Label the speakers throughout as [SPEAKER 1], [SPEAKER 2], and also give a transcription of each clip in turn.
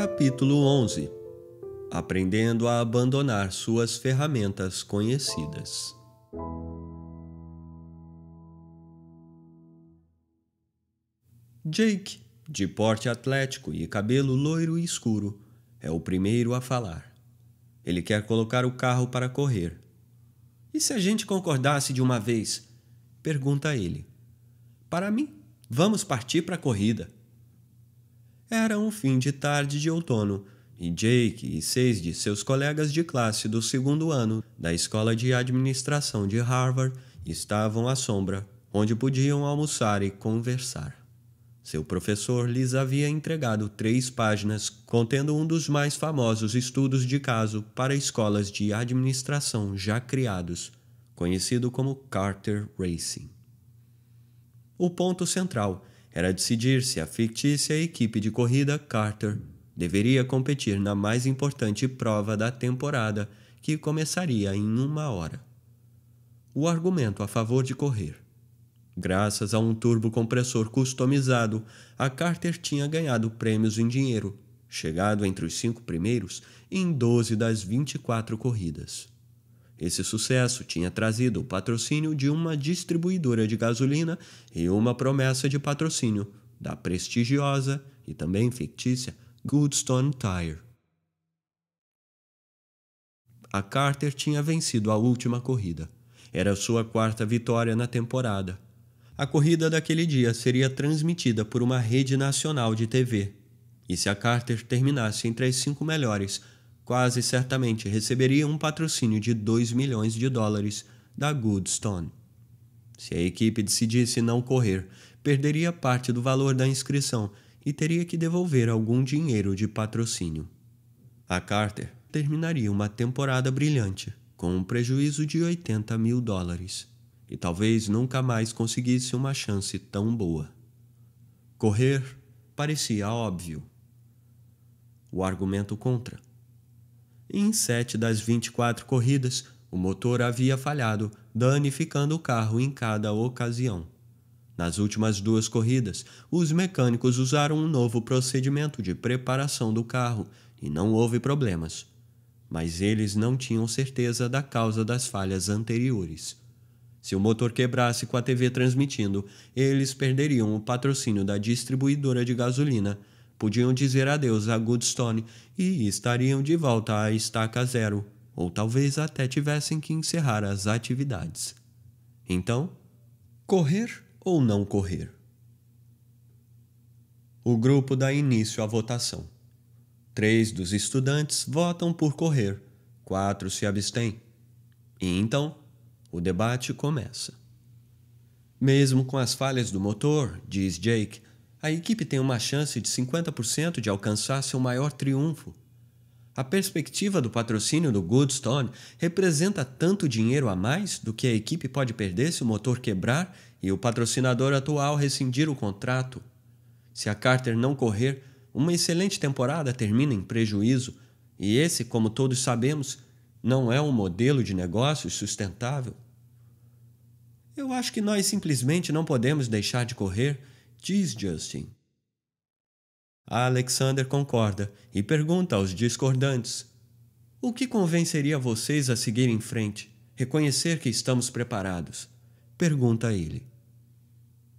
[SPEAKER 1] Capítulo 11 Aprendendo a abandonar suas ferramentas conhecidas. Jake, de porte atlético e cabelo loiro e escuro, é o primeiro a falar. Ele quer colocar o carro para correr. E se a gente concordasse de uma vez? Pergunta ele. Para mim, vamos partir para a corrida. Era um fim de tarde de outono e Jake e seis de seus colegas de classe do segundo ano da Escola de Administração de Harvard estavam à sombra, onde podiam almoçar e conversar. Seu professor lhes havia entregado três páginas contendo um dos mais famosos estudos de caso para escolas de administração já criados, conhecido como Carter Racing. O ponto central era decidir se a fictícia equipe de corrida Carter deveria competir na mais importante prova da temporada, que começaria em uma hora. O argumento a favor de correr. Graças a um turbo compressor customizado, a Carter tinha ganhado prêmios em dinheiro, chegado entre os cinco primeiros em 12 das 24 corridas. Esse sucesso tinha trazido o patrocínio de uma distribuidora de gasolina e uma promessa de patrocínio da prestigiosa e também fictícia Goodstone Tire. A Carter tinha vencido a última corrida. Era sua quarta vitória na temporada. A corrida daquele dia seria transmitida por uma rede nacional de TV. E se a Carter terminasse entre as cinco melhores, quase certamente receberia um patrocínio de 2 milhões de dólares da Goodstone. Se a equipe decidisse não correr, perderia parte do valor da inscrição e teria que devolver algum dinheiro de patrocínio. A Carter terminaria uma temporada brilhante, com um prejuízo de 80 mil dólares, e talvez nunca mais conseguisse uma chance tão boa. Correr parecia óbvio. O argumento contra em sete das 24 corridas, o motor havia falhado, danificando o carro em cada ocasião. Nas últimas duas corridas, os mecânicos usaram um novo procedimento de preparação do carro e não houve problemas. Mas eles não tinham certeza da causa das falhas anteriores. Se o motor quebrasse com a TV transmitindo, eles perderiam o patrocínio da distribuidora de gasolina podiam dizer adeus a Goodstone e estariam de volta à estaca zero, ou talvez até tivessem que encerrar as atividades. Então, correr ou não correr? O grupo dá início à votação. Três dos estudantes votam por correr, quatro se abstêm. E então, o debate começa. Mesmo com as falhas do motor, diz Jake, a equipe tem uma chance de 50% de alcançar seu maior triunfo. A perspectiva do patrocínio do Goodstone representa tanto dinheiro a mais do que a equipe pode perder se o motor quebrar e o patrocinador atual rescindir o contrato. Se a Carter não correr, uma excelente temporada termina em prejuízo, e esse, como todos sabemos, não é um modelo de negócios sustentável. Eu acho que nós simplesmente não podemos deixar de correr diz Justin. Alexander concorda e pergunta aos discordantes: O que convenceria vocês a seguir em frente, reconhecer que estamos preparados? Pergunta ele.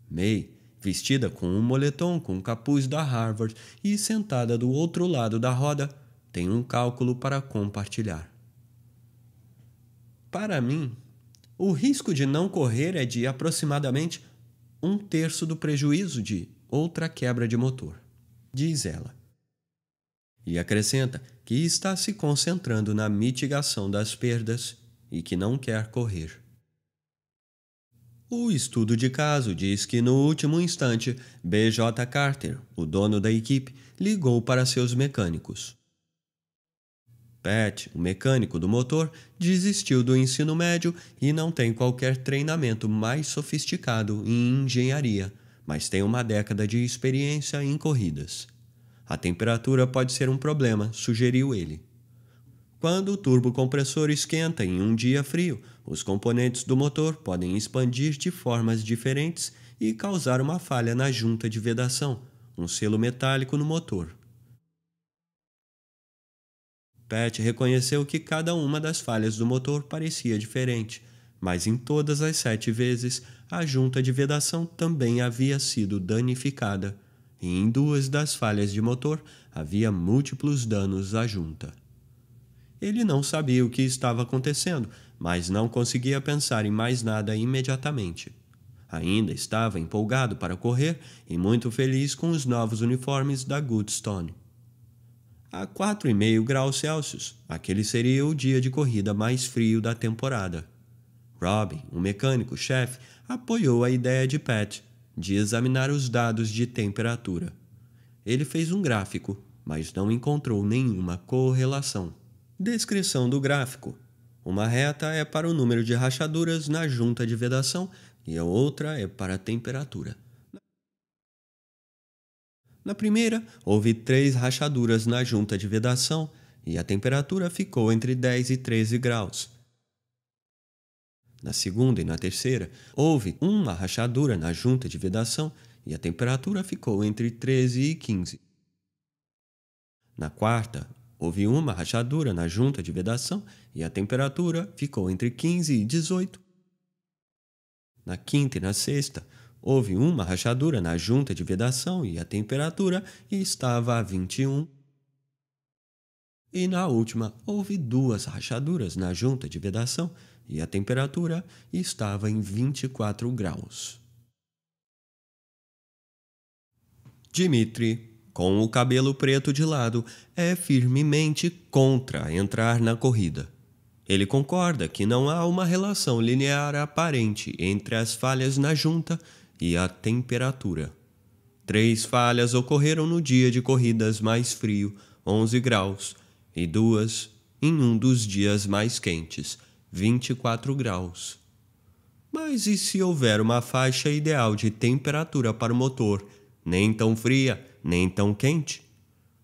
[SPEAKER 1] May, vestida com um moletom com um capuz da Harvard e sentada do outro lado da roda, tem um cálculo para compartilhar. Para mim, o risco de não correr é de aproximadamente um terço do prejuízo de outra quebra de motor, diz ela. E acrescenta que está se concentrando na mitigação das perdas e que não quer correr. O estudo de caso diz que no último instante, BJ Carter, o dono da equipe, ligou para seus mecânicos. Pat, o mecânico do motor, desistiu do ensino médio e não tem qualquer treinamento mais sofisticado em engenharia, mas tem uma década de experiência em corridas. A temperatura pode ser um problema, sugeriu ele. Quando o turbocompressor esquenta em um dia frio, os componentes do motor podem expandir de formas diferentes e causar uma falha na junta de vedação, um selo metálico no motor. Pet reconheceu que cada uma das falhas do motor parecia diferente, mas em todas as sete vezes a junta de vedação também havia sido danificada, e em duas das falhas de motor havia múltiplos danos à junta. Ele não sabia o que estava acontecendo, mas não conseguia pensar em mais nada imediatamente. Ainda estava empolgado para correr e muito feliz com os novos uniformes da Goodstone a 4,5 graus Celsius. Aquele seria o dia de corrida mais frio da temporada. Robin, o mecânico-chefe, apoiou a ideia de Pat de examinar os dados de temperatura. Ele fez um gráfico, mas não encontrou nenhuma correlação. Descrição do gráfico: Uma reta é para o número de rachaduras na junta de vedação e a outra é para a temperatura. Na primeira, houve três rachaduras na junta de vedação e a temperatura ficou entre 10 e 13 graus. Na segunda e na terceira, houve uma rachadura na junta de vedação e a temperatura ficou entre 13 e 15. Na quarta, houve uma rachadura na junta de vedação e a temperatura ficou entre 15 e 18. Na quinta e na sexta, Houve uma rachadura na junta de vedação e a temperatura estava a 21. E na última, houve duas rachaduras na junta de vedação e a temperatura estava em 24 graus. Dimitri com o cabelo preto de lado, é firmemente contra entrar na corrida. Ele concorda que não há uma relação linear aparente entre as falhas na junta e a temperatura. Três falhas ocorreram no dia de corridas mais frio, 11 graus, e duas em um dos dias mais quentes, 24 graus. Mas e se houver uma faixa ideal de temperatura para o motor, nem tão fria, nem tão quente?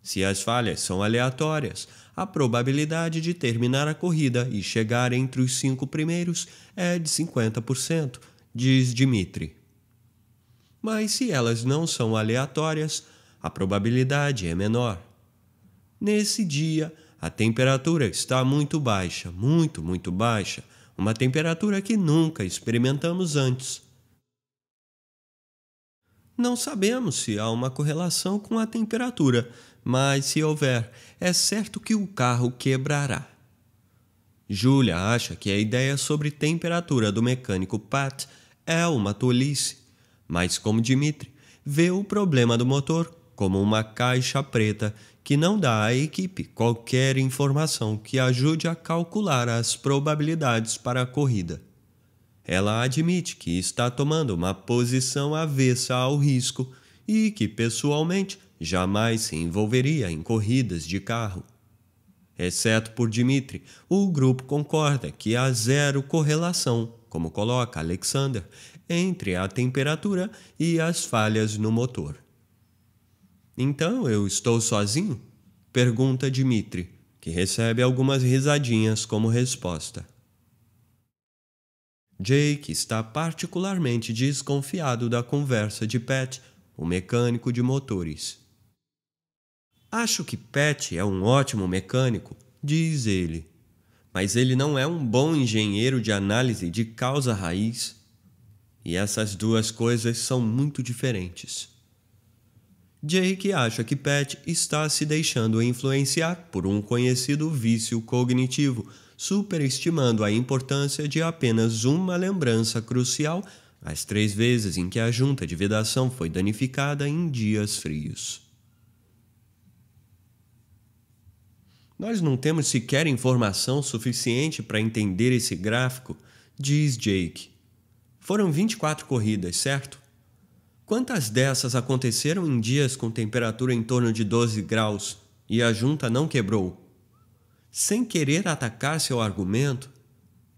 [SPEAKER 1] Se as falhas são aleatórias, a probabilidade de terminar a corrida e chegar entre os cinco primeiros é de 50%, diz Dimitri mas se elas não são aleatórias, a probabilidade é menor. Nesse dia, a temperatura está muito baixa, muito, muito baixa, uma temperatura que nunca experimentamos antes. Não sabemos se há uma correlação com a temperatura, mas se houver, é certo que o carro quebrará. Julia acha que a ideia sobre temperatura do mecânico Pat é uma tolice mas como Dimitri, vê o problema do motor como uma caixa preta que não dá à equipe qualquer informação que ajude a calcular as probabilidades para a corrida. Ela admite que está tomando uma posição avessa ao risco e que, pessoalmente, jamais se envolveria em corridas de carro. Exceto por Dimitri, o grupo concorda que há zero correlação, como coloca Alexander, entre a temperatura e as falhas no motor. Então eu estou sozinho? Pergunta Dimitri, que recebe algumas risadinhas como resposta. Jake está particularmente desconfiado da conversa de Pat, o mecânico de motores. Acho que Pat é um ótimo mecânico, diz ele, mas ele não é um bom engenheiro de análise de causa raiz e essas duas coisas são muito diferentes. Jake acha que Pat está se deixando influenciar por um conhecido vício cognitivo, superestimando a importância de apenas uma lembrança crucial as três vezes em que a junta de vedação foi danificada em dias frios. Nós não temos sequer informação suficiente para entender esse gráfico, diz Jake. Foram 24 corridas, certo? Quantas dessas aconteceram em dias com temperatura em torno de 12 graus e a junta não quebrou? Sem querer atacar seu argumento,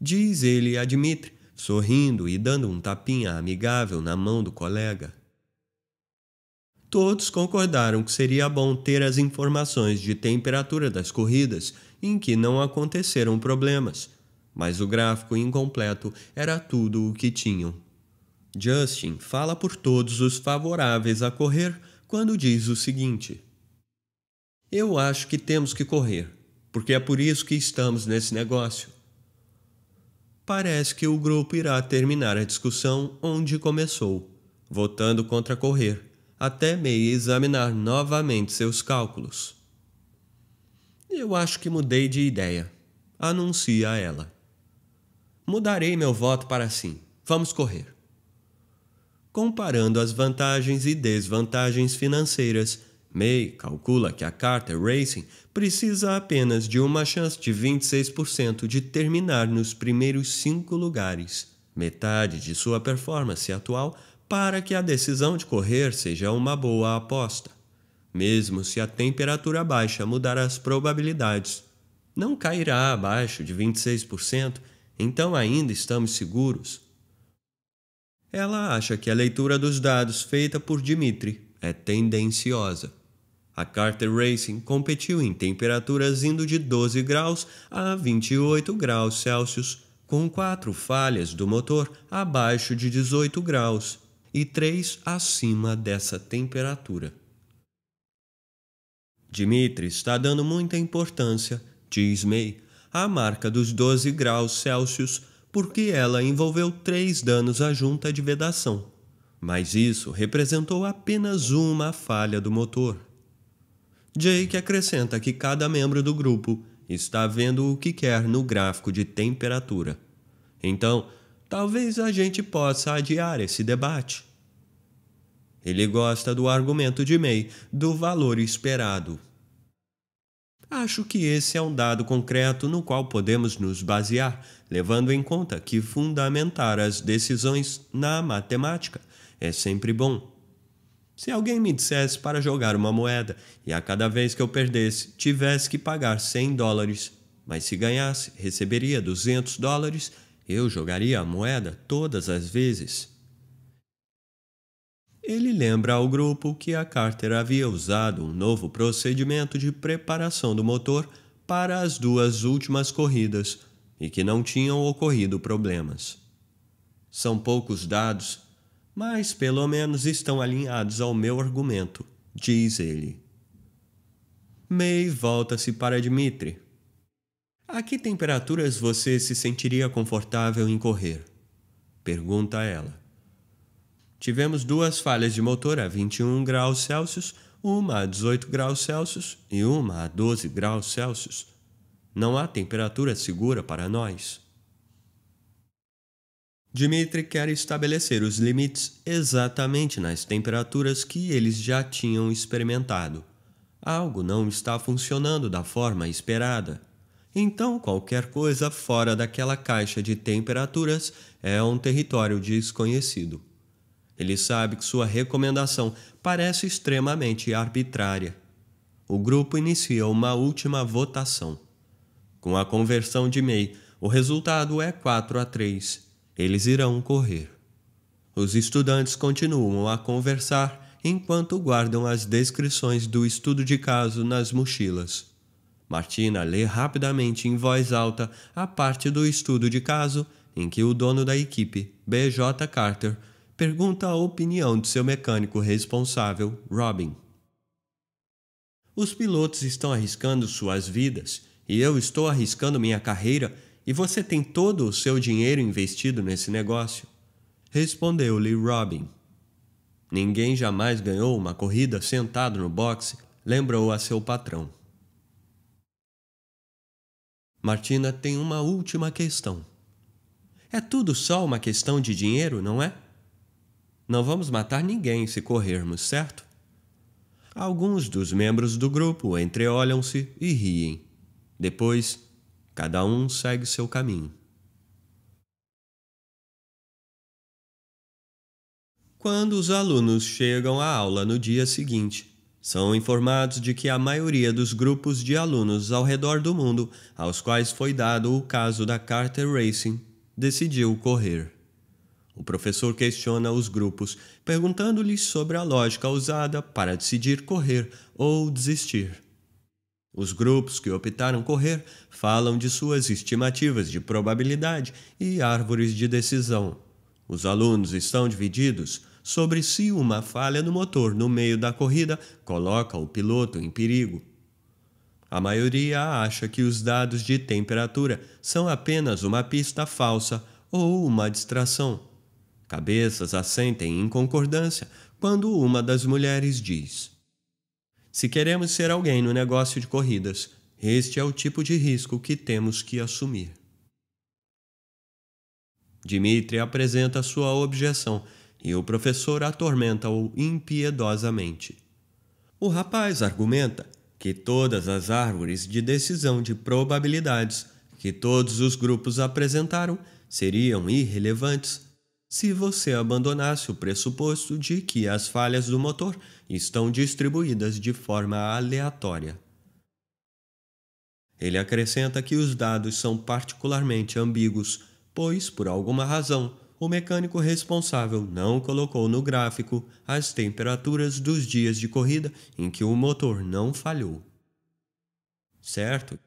[SPEAKER 1] diz ele a Dmitri, sorrindo e dando um tapinha amigável na mão do colega. Todos concordaram que seria bom ter as informações de temperatura das corridas em que não aconteceram problemas mas o gráfico incompleto era tudo o que tinham. Justin fala por todos os favoráveis a correr quando diz o seguinte: Eu acho que temos que correr, porque é por isso que estamos nesse negócio. Parece que o grupo irá terminar a discussão onde começou, votando contra correr, até meio examinar novamente seus cálculos. Eu acho que mudei de ideia, anuncia ela. Mudarei meu voto para sim. Vamos correr. Comparando as vantagens e desvantagens financeiras, May calcula que a Carter Racing precisa apenas de uma chance de 26% de terminar nos primeiros cinco lugares, metade de sua performance atual, para que a decisão de correr seja uma boa aposta. Mesmo se a temperatura baixa mudar as probabilidades, não cairá abaixo de 26% então ainda estamos seguros. Ela acha que a leitura dos dados feita por Dimitri é tendenciosa. A Carter Racing competiu em temperaturas indo de 12 graus a 28 graus Celsius, com quatro falhas do motor abaixo de 18 graus e três acima dessa temperatura. Dimitri está dando muita importância, diz May, a marca dos 12 graus Celsius, porque ela envolveu três danos à junta de vedação. Mas isso representou apenas uma falha do motor. Jake acrescenta que cada membro do grupo está vendo o que quer no gráfico de temperatura. Então, talvez a gente possa adiar esse debate. Ele gosta do argumento de May do valor esperado, Acho que esse é um dado concreto no qual podemos nos basear, levando em conta que fundamentar as decisões na matemática é sempre bom. Se alguém me dissesse para jogar uma moeda e a cada vez que eu perdesse tivesse que pagar 100 dólares, mas se ganhasse receberia 200 dólares, eu jogaria a moeda todas as vezes ele lembra ao grupo que a Carter havia usado um novo procedimento de preparação do motor para as duas últimas corridas e que não tinham ocorrido problemas. São poucos dados, mas pelo menos estão alinhados ao meu argumento, diz ele. May volta-se para Dmitri. A que temperaturas você se sentiria confortável em correr? Pergunta ela. Tivemos duas falhas de motor a 21 graus Celsius, uma a 18 graus Celsius e uma a 12 graus Celsius. Não há temperatura segura para nós. Dmitri quer estabelecer os limites exatamente nas temperaturas que eles já tinham experimentado. Algo não está funcionando da forma esperada. Então, qualquer coisa fora daquela caixa de temperaturas é um território desconhecido. Ele sabe que sua recomendação parece extremamente arbitrária. O grupo inicia uma última votação. Com a conversão de May, o resultado é 4 a 3. Eles irão correr. Os estudantes continuam a conversar enquanto guardam as descrições do estudo de caso nas mochilas. Martina lê rapidamente em voz alta a parte do estudo de caso em que o dono da equipe, B.J. Carter, pergunta a opinião de seu mecânico responsável, Robin. Os pilotos estão arriscando suas vidas e eu estou arriscando minha carreira e você tem todo o seu dinheiro investido nesse negócio? Respondeu-lhe Robin. Ninguém jamais ganhou uma corrida sentado no boxe, lembrou a seu patrão. Martina tem uma última questão. É tudo só uma questão de dinheiro, não é? Não vamos matar ninguém se corrermos, certo? Alguns dos membros do grupo entreolham-se e riem. Depois, cada um segue seu caminho. Quando os alunos chegam à aula no dia seguinte, são informados de que a maioria dos grupos de alunos ao redor do mundo, aos quais foi dado o caso da Carter Racing, decidiu correr. O professor questiona os grupos, perguntando-lhes sobre a lógica usada para decidir correr ou desistir. Os grupos que optaram correr falam de suas estimativas de probabilidade e árvores de decisão. Os alunos estão divididos sobre se uma falha no motor no meio da corrida coloca o piloto em perigo. A maioria acha que os dados de temperatura são apenas uma pista falsa ou uma distração. Cabeças assentem em concordância quando uma das mulheres diz: Se queremos ser alguém no negócio de corridas, este é o tipo de risco que temos que assumir. Dimitri apresenta sua objeção e o professor atormenta-o impiedosamente. O rapaz argumenta que todas as árvores de decisão de probabilidades que todos os grupos apresentaram seriam irrelevantes se você abandonasse o pressuposto de que as falhas do motor estão distribuídas de forma aleatória. Ele acrescenta que os dados são particularmente ambíguos, pois, por alguma razão, o mecânico responsável não colocou no gráfico as temperaturas dos dias de corrida em que o motor não falhou. Certo?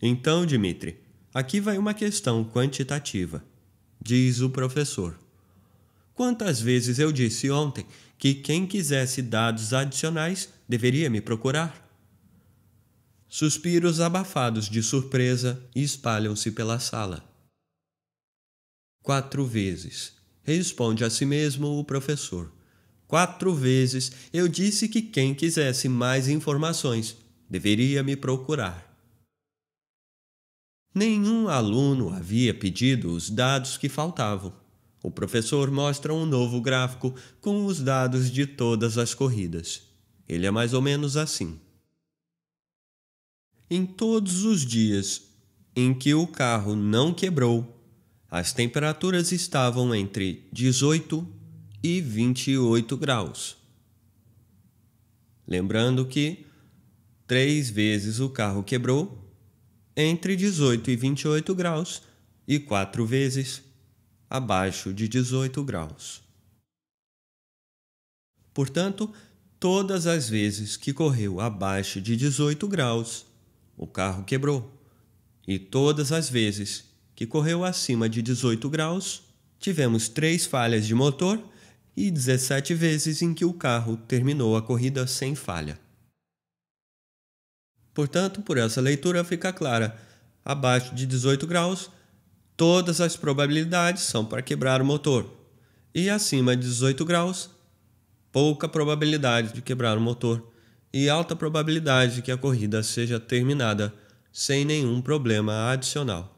[SPEAKER 1] Então, Dimitri, aqui vai uma questão quantitativa, diz o professor. Quantas vezes eu disse ontem que quem quisesse dados adicionais deveria me procurar? Suspiros abafados de surpresa espalham-se pela sala. Quatro vezes, responde a si mesmo o professor. Quatro vezes eu disse que quem quisesse mais informações deveria me procurar. Nenhum aluno havia pedido os dados que faltavam. O professor mostra um novo gráfico com os dados de todas as corridas. Ele é mais ou menos assim. Em todos os dias em que o carro não quebrou, as temperaturas estavam entre 18 e 28 graus. Lembrando que três vezes o carro quebrou entre 18 e 28 graus e quatro vezes abaixo de 18 graus. Portanto, todas as vezes que correu abaixo de 18 graus, o carro quebrou. E todas as vezes que correu acima de 18 graus, tivemos três falhas de motor e 17 vezes em que o carro terminou a corrida sem falha. Portanto, por essa leitura fica clara: abaixo de 18 graus Todas as probabilidades são para quebrar o motor. E acima de 18 graus, pouca probabilidade de quebrar o motor e alta probabilidade de que a corrida seja terminada sem nenhum problema adicional.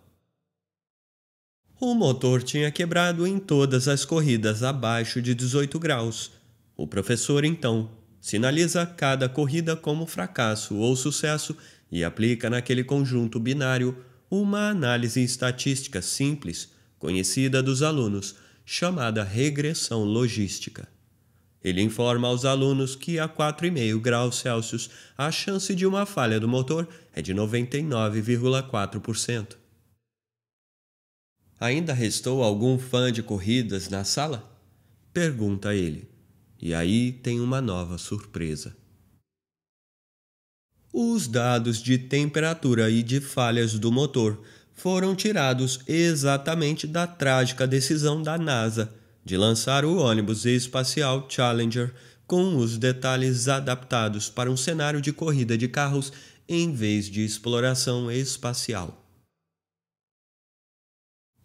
[SPEAKER 1] O motor tinha quebrado em todas as corridas abaixo de 18 graus. O professor, então, sinaliza cada corrida como fracasso ou sucesso e aplica naquele conjunto binário uma análise estatística simples, conhecida dos alunos, chamada regressão logística. Ele informa aos alunos que a 4,5 graus Celsius a chance de uma falha do motor é de 99,4%. Ainda restou algum fã de corridas na sala? Pergunta ele. E aí tem uma nova surpresa. Os dados de temperatura e de falhas do motor foram tirados exatamente da trágica decisão da NASA de lançar o ônibus espacial Challenger com os detalhes adaptados para um cenário de corrida de carros em vez de exploração espacial.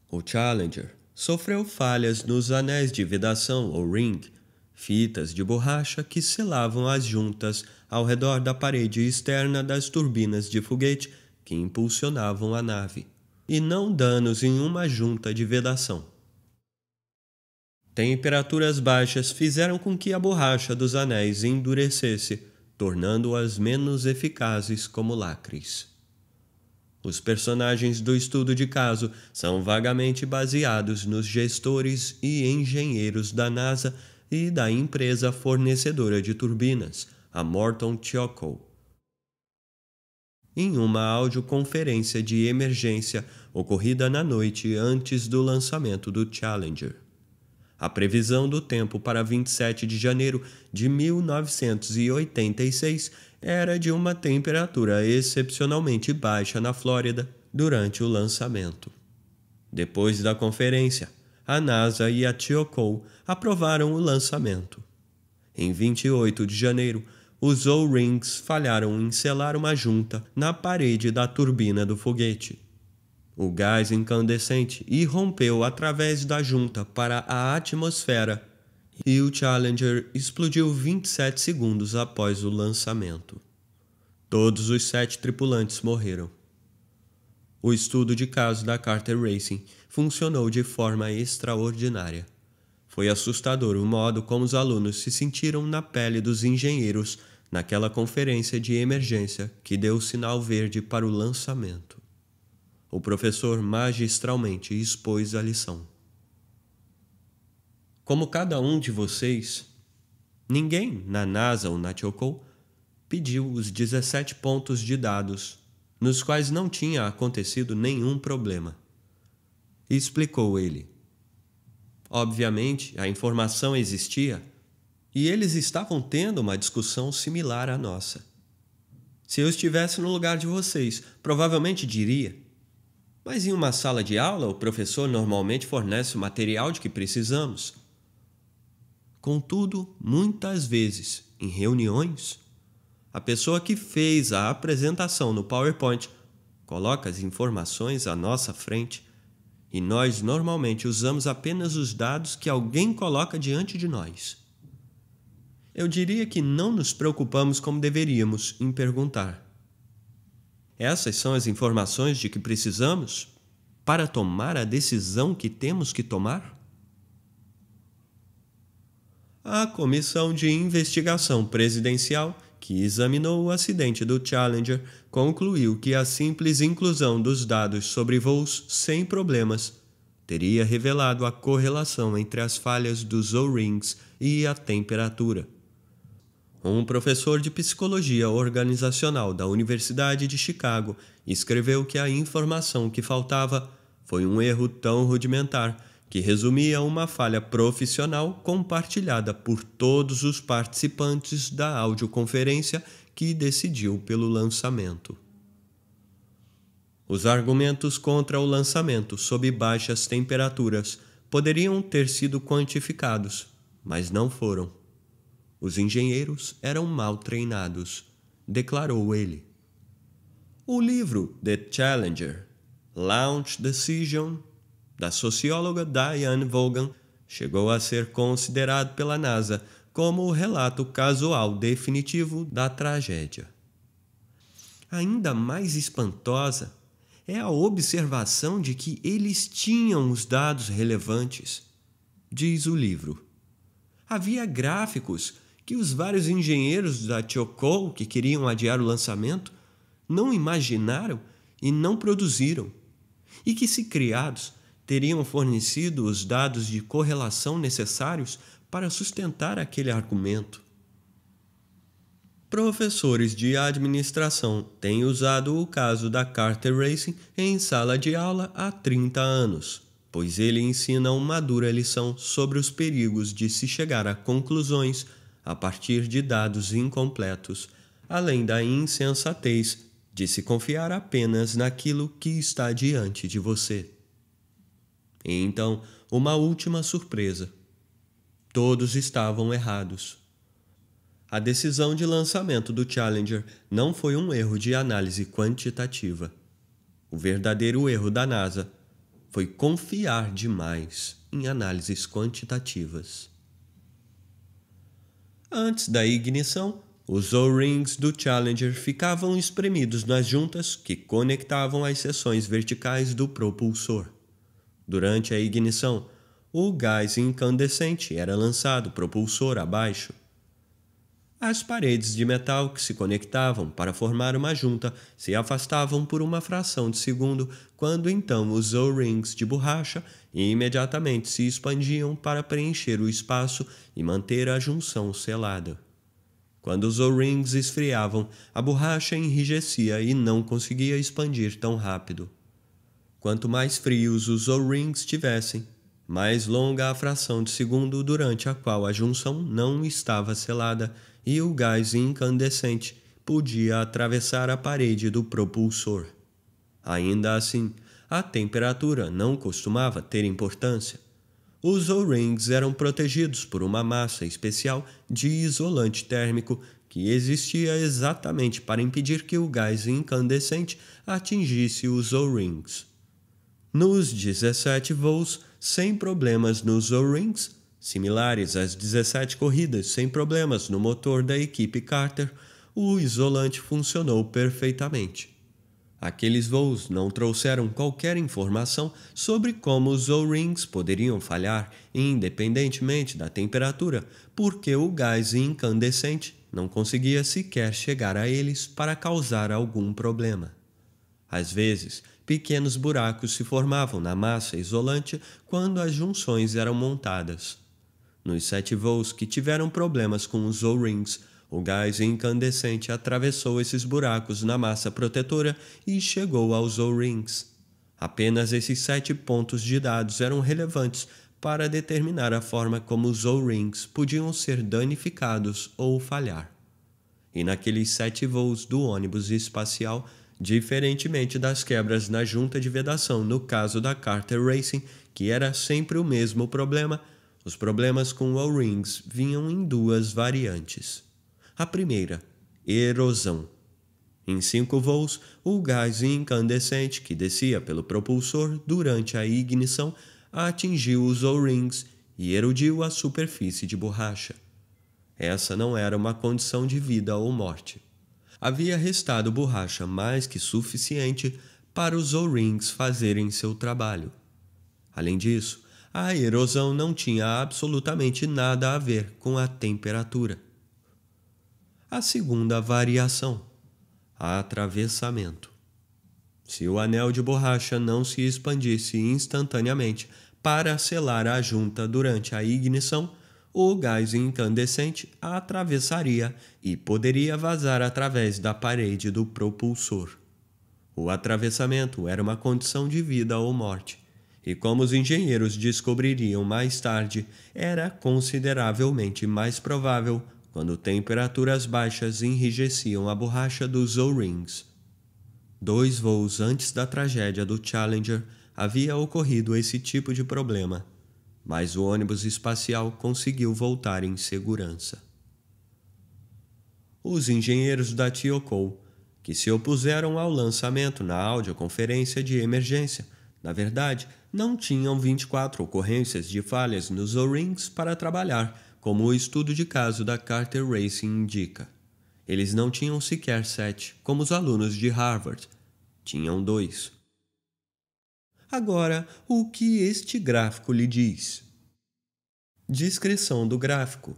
[SPEAKER 1] O Challenger sofreu falhas nos anéis de vedação ou ring, fitas de borracha que selavam as juntas ao redor da parede externa das turbinas de foguete que impulsionavam a nave, e não danos em uma junta de vedação. Temperaturas baixas fizeram com que a borracha dos anéis endurecesse, tornando-as menos eficazes como lacres. Os personagens do estudo de caso são vagamente baseados nos gestores e engenheiros da NASA e da empresa fornecedora de turbinas, a Morton Tiocco. Em uma audioconferência de emergência ocorrida na noite antes do lançamento do Challenger. A previsão do tempo para 27 de janeiro de 1986 era de uma temperatura excepcionalmente baixa na Flórida durante o lançamento. Depois da conferência, a NASA e a TIOCO aprovaram o lançamento. Em 28 de janeiro, os O-rings falharam em selar uma junta na parede da turbina do foguete. O gás incandescente irrompeu através da junta para a atmosfera e o Challenger explodiu 27 segundos após o lançamento. Todos os sete tripulantes morreram. O estudo de caso da Carter Racing funcionou de forma extraordinária. Foi assustador o modo como os alunos se sentiram na pele dos engenheiros naquela conferência de emergência que deu o sinal verde para o lançamento. O professor magistralmente expôs a lição. Como cada um de vocês, ninguém na NASA ou na Tiocou pediu os 17 pontos de dados, nos quais não tinha acontecido nenhum problema. Explicou ele. Obviamente, a informação existia e eles estavam tendo uma discussão similar à nossa. Se eu estivesse no lugar de vocês, provavelmente diria. Mas em uma sala de aula, o professor normalmente fornece o material de que precisamos. Contudo, muitas vezes, em reuniões, a pessoa que fez a apresentação no PowerPoint coloca as informações à nossa frente e nós normalmente usamos apenas os dados que alguém coloca diante de nós. Eu diria que não nos preocupamos como deveríamos em perguntar. Essas são as informações de que precisamos para tomar a decisão que temos que tomar? A comissão de investigação presidencial que examinou o acidente do Challenger concluiu que a simples inclusão dos dados sobre voos sem problemas teria revelado a correlação entre as falhas dos O-rings e a temperatura um professor de psicologia organizacional da Universidade de Chicago escreveu que a informação que faltava foi um erro tão rudimentar que resumia uma falha profissional compartilhada por todos os participantes da audioconferência que decidiu pelo lançamento. Os argumentos contra o lançamento sob baixas temperaturas poderiam ter sido quantificados, mas não foram. Os engenheiros eram mal treinados, declarou ele. O livro The Challenger, Launch Decision, da socióloga Diane Vaughan, chegou a ser considerado pela NASA como o relato casual definitivo da tragédia. Ainda mais espantosa é a observação de que eles tinham os dados relevantes, diz o livro. Havia gráficos que os vários engenheiros da Choco que queriam adiar o lançamento não imaginaram e não produziram, e que, se criados, teriam fornecido os dados de correlação necessários para sustentar aquele argumento. Professores de administração têm usado o caso da Carter Racing em sala de aula há 30 anos, pois ele ensina uma dura lição sobre os perigos de se chegar a conclusões a partir de dados incompletos, além da insensatez de se confiar apenas naquilo que está diante de você. E então, uma última surpresa. Todos estavam errados. A decisão de lançamento do Challenger não foi um erro de análise quantitativa. O verdadeiro erro da NASA foi confiar demais em análises quantitativas. Antes da ignição, os O-rings do Challenger ficavam espremidos nas juntas que conectavam as seções verticais do propulsor. Durante a ignição, o gás incandescente era lançado propulsor abaixo, as paredes de metal que se conectavam para formar uma junta se afastavam por uma fração de segundo, quando então os O-rings de borracha imediatamente se expandiam para preencher o espaço e manter a junção selada. Quando os O-rings esfriavam, a borracha enrijecia e não conseguia expandir tão rápido. Quanto mais frios os O-rings tivessem, mais longa a fração de segundo durante a qual a junção não estava selada e o gás incandescente podia atravessar a parede do propulsor. Ainda assim, a temperatura não costumava ter importância. Os O-rings eram protegidos por uma massa especial de isolante térmico que existia exatamente para impedir que o gás incandescente atingisse os O-rings. Nos 17 voos, sem problemas nos O-rings, Similares às 17 corridas sem problemas no motor da equipe Carter, o isolante funcionou perfeitamente. Aqueles voos não trouxeram qualquer informação sobre como os O-rings poderiam falhar, independentemente da temperatura, porque o gás incandescente não conseguia sequer chegar a eles para causar algum problema. Às vezes, pequenos buracos se formavam na massa isolante quando as junções eram montadas. Nos sete voos que tiveram problemas com os O-rings, o gás incandescente atravessou esses buracos na massa protetora e chegou aos O-rings. Apenas esses sete pontos de dados eram relevantes para determinar a forma como os O-rings podiam ser danificados ou falhar. E naqueles sete voos do ônibus espacial, diferentemente das quebras na junta de vedação no caso da Carter Racing, que era sempre o mesmo problema, os problemas com O-rings vinham em duas variantes. A primeira, erosão. Em cinco voos, o gás incandescente que descia pelo propulsor durante a ignição atingiu os O-rings e erodiu a superfície de borracha. Essa não era uma condição de vida ou morte. Havia restado borracha mais que suficiente para os O-rings fazerem seu trabalho. Além disso, a erosão não tinha absolutamente nada a ver com a temperatura. A segunda variação, atravessamento. Se o anel de borracha não se expandisse instantaneamente para selar a junta durante a ignição, o gás incandescente atravessaria e poderia vazar através da parede do propulsor. O atravessamento era uma condição de vida ou morte e como os engenheiros descobririam mais tarde, era consideravelmente mais provável quando temperaturas baixas enrijeciam a borracha dos O-rings. Dois voos antes da tragédia do Challenger havia ocorrido esse tipo de problema, mas o ônibus espacial conseguiu voltar em segurança. Os engenheiros da Tiokou, que se opuseram ao lançamento na audioconferência de emergência, na verdade, não tinham 24 ocorrências de falhas nos O-rings para trabalhar, como o estudo de caso da Carter Racing indica. Eles não tinham sequer sete, como os alunos de Harvard. Tinham dois. Agora, o que este gráfico lhe diz? Descrição do gráfico: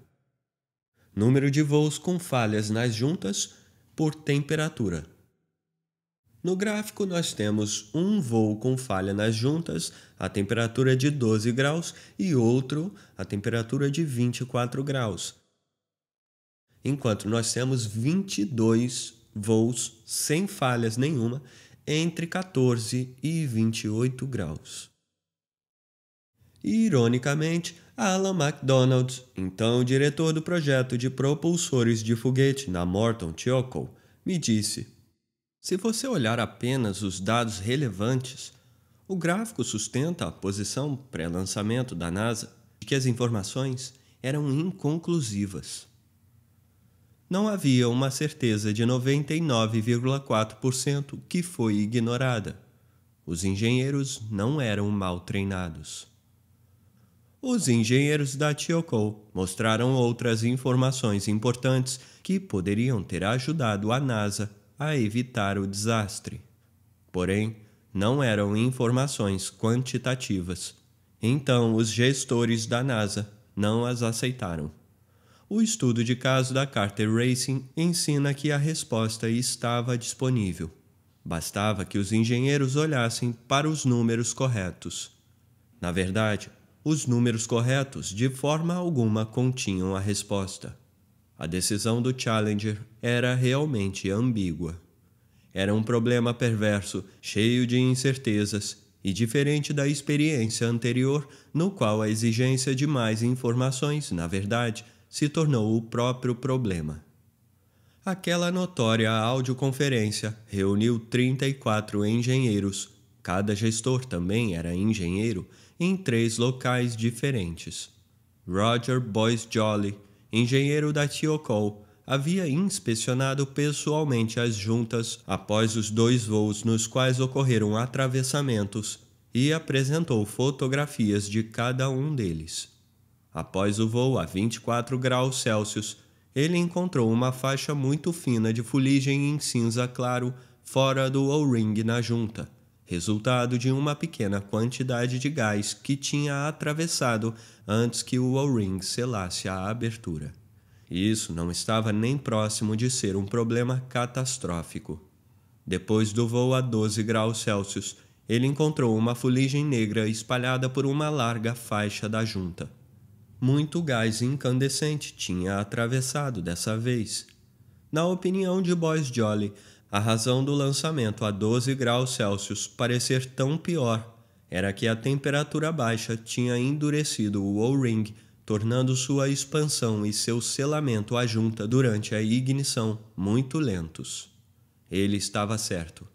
[SPEAKER 1] Número de voos com falhas nas juntas por temperatura. No gráfico, nós temos um voo com falha nas juntas, a temperatura é de 12 graus, e outro, a temperatura de 24 graus. Enquanto nós temos 22 voos sem falhas nenhuma, entre 14 e 28 graus. ironicamente, Alan MacDonald, então diretor do projeto de propulsores de foguete na Morton Thiokol, me disse se você olhar apenas os dados relevantes, o gráfico sustenta a posição pré-lançamento da NASA de que as informações eram inconclusivas. Não havia uma certeza de 99,4% que foi ignorada. Os engenheiros não eram mal treinados. Os engenheiros da Tioco mostraram outras informações importantes que poderiam ter ajudado a NASA a evitar o desastre. Porém, não eram informações quantitativas. Então, os gestores da NASA não as aceitaram. O estudo de caso da Carter Racing ensina que a resposta estava disponível. Bastava que os engenheiros olhassem para os números corretos. Na verdade, os números corretos de forma alguma continham a resposta. A decisão do Challenger era realmente ambígua. Era um problema perverso, cheio de incertezas e diferente da experiência anterior, no qual a exigência de mais informações, na verdade, se tornou o próprio problema. Aquela notória audioconferência reuniu 34 engenheiros, cada gestor também era engenheiro, em três locais diferentes. Roger Boyce Jolly, engenheiro da Tiocol, havia inspecionado pessoalmente as juntas após os dois voos nos quais ocorreram atravessamentos e apresentou fotografias de cada um deles. Após o voo a 24 graus Celsius, ele encontrou uma faixa muito fina de fuligem em cinza claro fora do O-ring na junta, resultado de uma pequena quantidade de gás que tinha atravessado antes que o O-ring selasse a abertura. Isso não estava nem próximo de ser um problema catastrófico. Depois do voo a 12 graus Celsius, ele encontrou uma fuligem negra espalhada por uma larga faixa da junta. Muito gás incandescente tinha atravessado dessa vez. Na opinião de Boys Jolly, a razão do lançamento a 12 graus Celsius parecer tão pior era que a temperatura baixa tinha endurecido o O-ring, tornando sua expansão e seu selamento à junta durante a ignição muito lentos. Ele estava certo,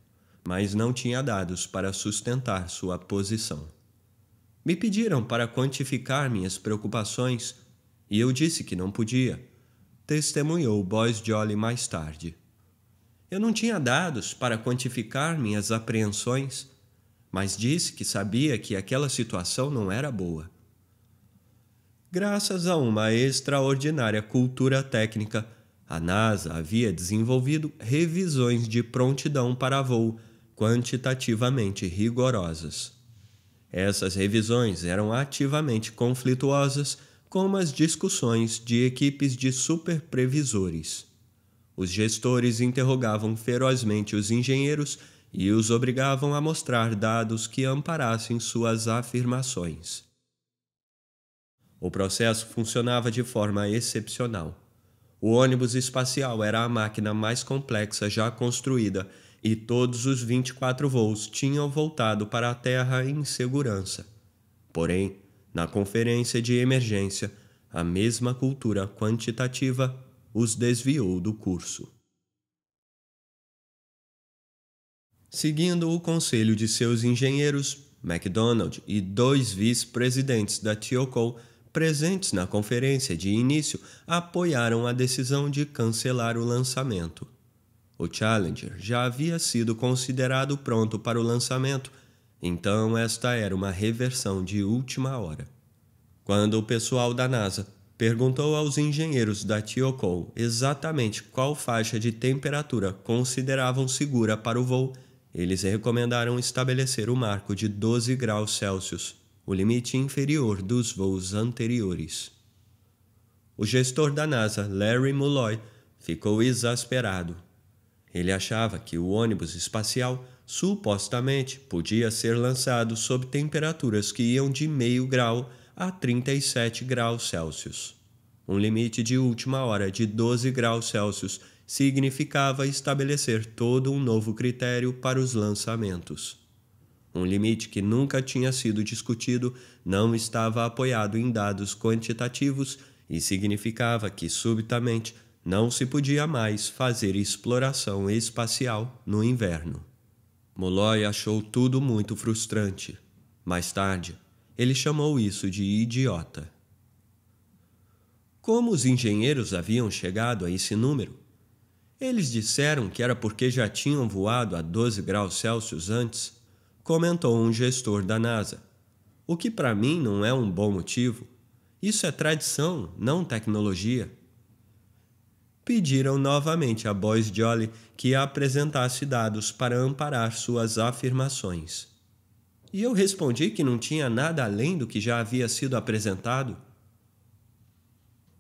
[SPEAKER 1] mas não tinha dados para sustentar sua posição. Me pediram para quantificar minhas preocupações e eu disse que não podia, testemunhou Boys Jolly mais tarde. Eu não tinha dados para quantificar minhas apreensões mas disse que sabia que aquela situação não era boa. Graças a uma extraordinária cultura técnica, a NASA havia desenvolvido revisões de prontidão para voo quantitativamente rigorosas. Essas revisões eram ativamente conflituosas com as discussões de equipes de superprevisores. Os gestores interrogavam ferozmente os engenheiros e os obrigavam a mostrar dados que amparassem suas afirmações. O processo funcionava de forma excepcional. O ônibus espacial era a máquina mais complexa já construída e todos os 24 voos tinham voltado para a Terra em segurança. Porém, na conferência de emergência, a mesma cultura quantitativa os desviou do curso. Seguindo o conselho de seus engenheiros, McDonald e dois vice-presidentes da Tioco, presentes na conferência de início, apoiaram a decisão de cancelar o lançamento. O Challenger já havia sido considerado pronto para o lançamento, então esta era uma reversão de última hora. Quando o pessoal da NASA perguntou aos engenheiros da Tioco exatamente qual faixa de temperatura consideravam segura para o voo, eles recomendaram estabelecer o marco de 12 graus Celsius, o limite inferior dos voos anteriores. O gestor da NASA, Larry Mulloy, ficou exasperado. Ele achava que o ônibus espacial supostamente podia ser lançado sob temperaturas que iam de meio grau a 37 graus Celsius, um limite de última hora de 12 graus Celsius significava estabelecer todo um novo critério para os lançamentos. Um limite que nunca tinha sido discutido não estava apoiado em dados quantitativos e significava que, subitamente, não se podia mais fazer exploração espacial no inverno. Molloy achou tudo muito frustrante. Mais tarde, ele chamou isso de idiota. Como os engenheiros haviam chegado a esse número, eles disseram que era porque já tinham voado a 12 graus Celsius antes, comentou um gestor da NASA. O que para mim não é um bom motivo. Isso é tradição, não tecnologia. Pediram novamente a Boyce Jolly que apresentasse dados para amparar suas afirmações. E eu respondi que não tinha nada além do que já havia sido apresentado.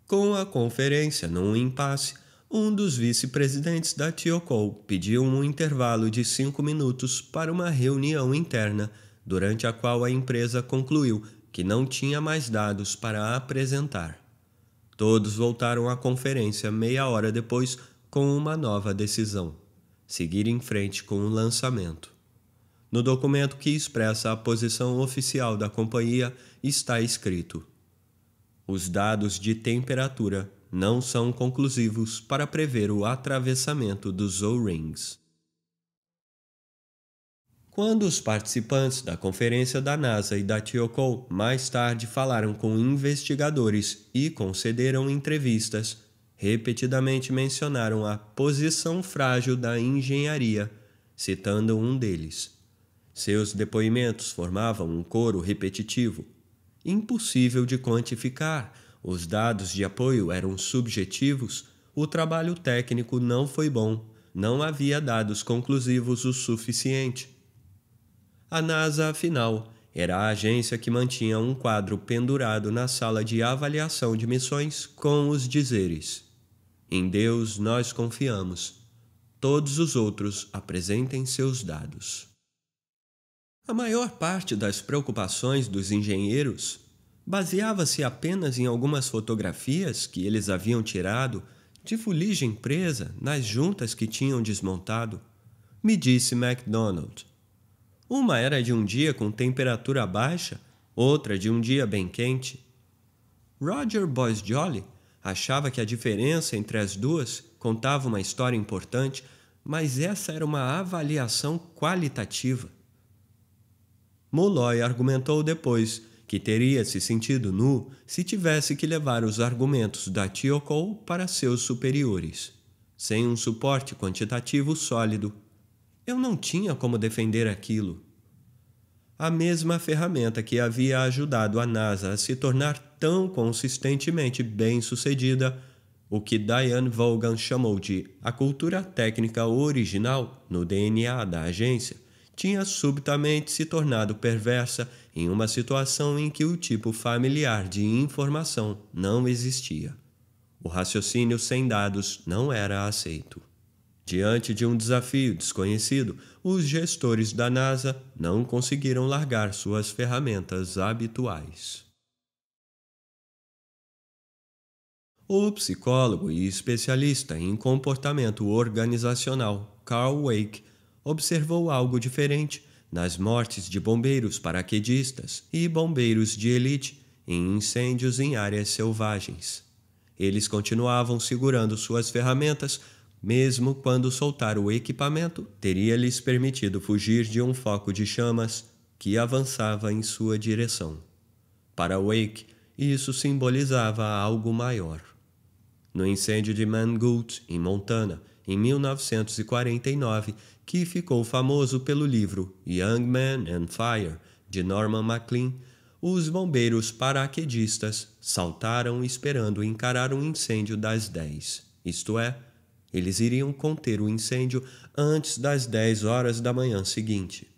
[SPEAKER 1] Com a conferência num impasse, um dos vice-presidentes da Tiocol pediu um intervalo de cinco minutos para uma reunião interna, durante a qual a empresa concluiu que não tinha mais dados para apresentar. Todos voltaram à conferência meia hora depois com uma nova decisão: seguir em frente com o lançamento. No documento que expressa a posição oficial da companhia está escrito: os dados de temperatura não são conclusivos para prever o atravessamento dos O-rings. Quando os participantes da conferência da NASA e da TIOCO mais tarde falaram com investigadores e concederam entrevistas, repetidamente mencionaram a posição frágil da engenharia, citando um deles. Seus depoimentos formavam um coro repetitivo, impossível de quantificar os dados de apoio eram subjetivos, o trabalho técnico não foi bom, não havia dados conclusivos o suficiente. A NASA, afinal, era a agência que mantinha um quadro pendurado na sala de avaliação de missões com os dizeres: Em Deus nós confiamos. Todos os outros apresentem seus dados. A maior parte das preocupações dos engenheiros baseava-se apenas em algumas fotografias que eles haviam tirado de fuligem presa nas juntas que tinham desmontado, me disse MacDonald. Uma era de um dia com temperatura baixa, outra de um dia bem quente. Roger Boyce Jolly achava que a diferença entre as duas contava uma história importante, mas essa era uma avaliação qualitativa. Molloy argumentou depois que teria se sentido nu se tivesse que levar os argumentos da Tiocol para seus superiores, sem um suporte quantitativo sólido. Eu não tinha como defender aquilo. A mesma ferramenta que havia ajudado a NASA a se tornar tão consistentemente bem-sucedida, o que Diane Vaughan chamou de a cultura técnica original no DNA da agência, tinha subitamente se tornado perversa em uma situação em que o tipo familiar de informação não existia. O raciocínio sem dados não era aceito. Diante de um desafio desconhecido, os gestores da NASA não conseguiram largar suas ferramentas habituais. O psicólogo e especialista em comportamento organizacional Carl Wake observou algo diferente nas mortes de bombeiros paraquedistas e bombeiros de elite em incêndios em áreas selvagens. Eles continuavam segurando suas ferramentas, mesmo quando soltar o equipamento teria lhes permitido fugir de um foco de chamas que avançava em sua direção. Para Wake, isso simbolizava algo maior. No incêndio de Mangold, em Montana, em 1949, que ficou famoso pelo livro Young Man and Fire, de Norman MacLean, os bombeiros paraquedistas saltaram esperando encarar um incêndio das 10, isto é, eles iriam conter o incêndio antes das 10 horas da manhã seguinte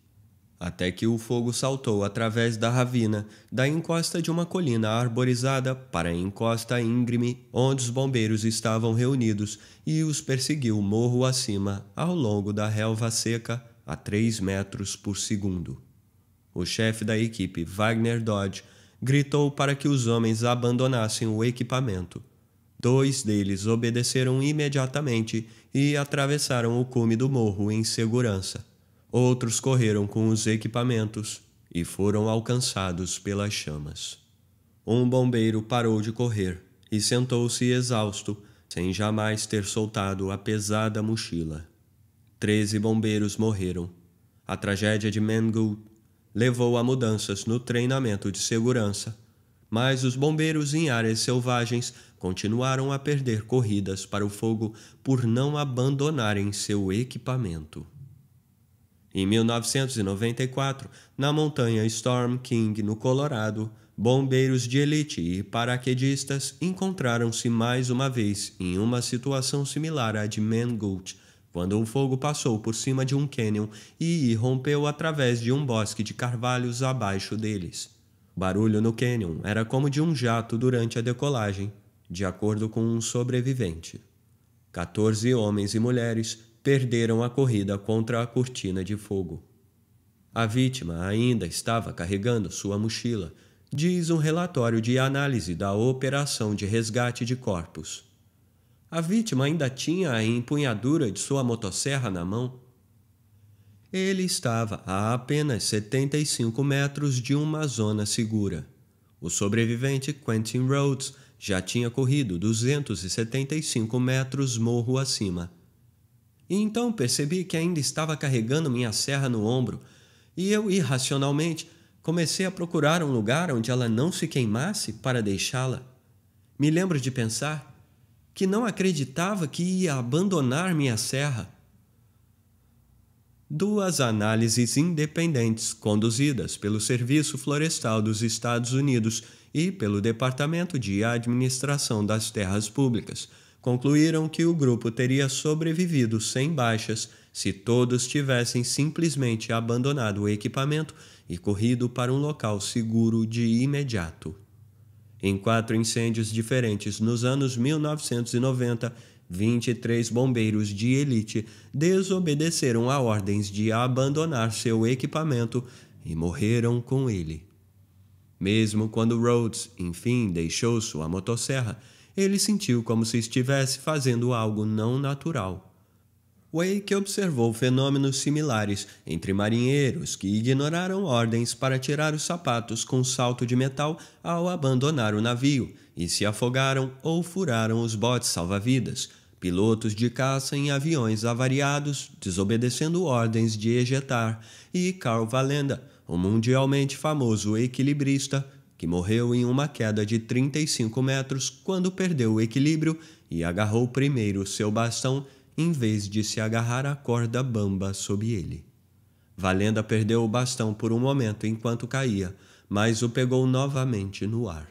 [SPEAKER 1] até que o fogo saltou através da ravina, da encosta de uma colina arborizada para a encosta íngreme, onde os bombeiros estavam reunidos, e os perseguiu morro acima, ao longo da relva seca, a 3 metros por segundo. O chefe da equipe, Wagner Dodge, gritou para que os homens abandonassem o equipamento. Dois deles obedeceram imediatamente e atravessaram o cume do morro em segurança. Outros correram com os equipamentos e foram alcançados pelas chamas. Um bombeiro parou de correr e sentou-se exausto, sem jamais ter soltado a pesada mochila. Treze bombeiros morreram. A tragédia de Mangold levou a mudanças no treinamento de segurança, mas os bombeiros em áreas selvagens continuaram a perder corridas para o fogo por não abandonarem seu equipamento. Em 1994, na montanha Storm King, no Colorado, bombeiros de elite e paraquedistas encontraram-se mais uma vez em uma situação similar à de Mangold, quando o fogo passou por cima de um cânion e irrompeu através de um bosque de carvalhos abaixo deles. O barulho no cânion era como de um jato durante a decolagem, de acordo com um sobrevivente. 14 homens e mulheres perderam a corrida contra a cortina de fogo. A vítima ainda estava carregando sua mochila, diz um relatório de análise da operação de resgate de corpos. A vítima ainda tinha a empunhadura de sua motosserra na mão. Ele estava a apenas 75 metros de uma zona segura. O sobrevivente Quentin Rhodes já tinha corrido 275 metros morro acima e então percebi que ainda estava carregando minha serra no ombro, e eu irracionalmente comecei a procurar um lugar onde ela não se queimasse para deixá-la. Me lembro de pensar que não acreditava que ia abandonar minha serra. Duas análises independentes conduzidas pelo Serviço Florestal dos Estados Unidos e pelo Departamento de Administração das Terras Públicas concluíram que o grupo teria sobrevivido sem baixas se todos tivessem simplesmente abandonado o equipamento e corrido para um local seguro de imediato. Em quatro incêndios diferentes nos anos 1990, 23 bombeiros de elite desobedeceram a ordens de abandonar seu equipamento e morreram com ele. Mesmo quando Rhodes, enfim, deixou sua motosserra, ele sentiu como se estivesse fazendo algo não natural. Wake observou fenômenos similares entre marinheiros que ignoraram ordens para tirar os sapatos com salto de metal ao abandonar o navio e se afogaram ou furaram os botes salva-vidas, pilotos de caça em aviões avariados desobedecendo ordens de ejetar e Carl Valenda, o mundialmente famoso equilibrista, que morreu em uma queda de 35 metros quando perdeu o equilíbrio e agarrou primeiro seu bastão em vez de se agarrar à corda bamba sob ele. Valenda perdeu o bastão por um momento enquanto caía, mas o pegou novamente no ar.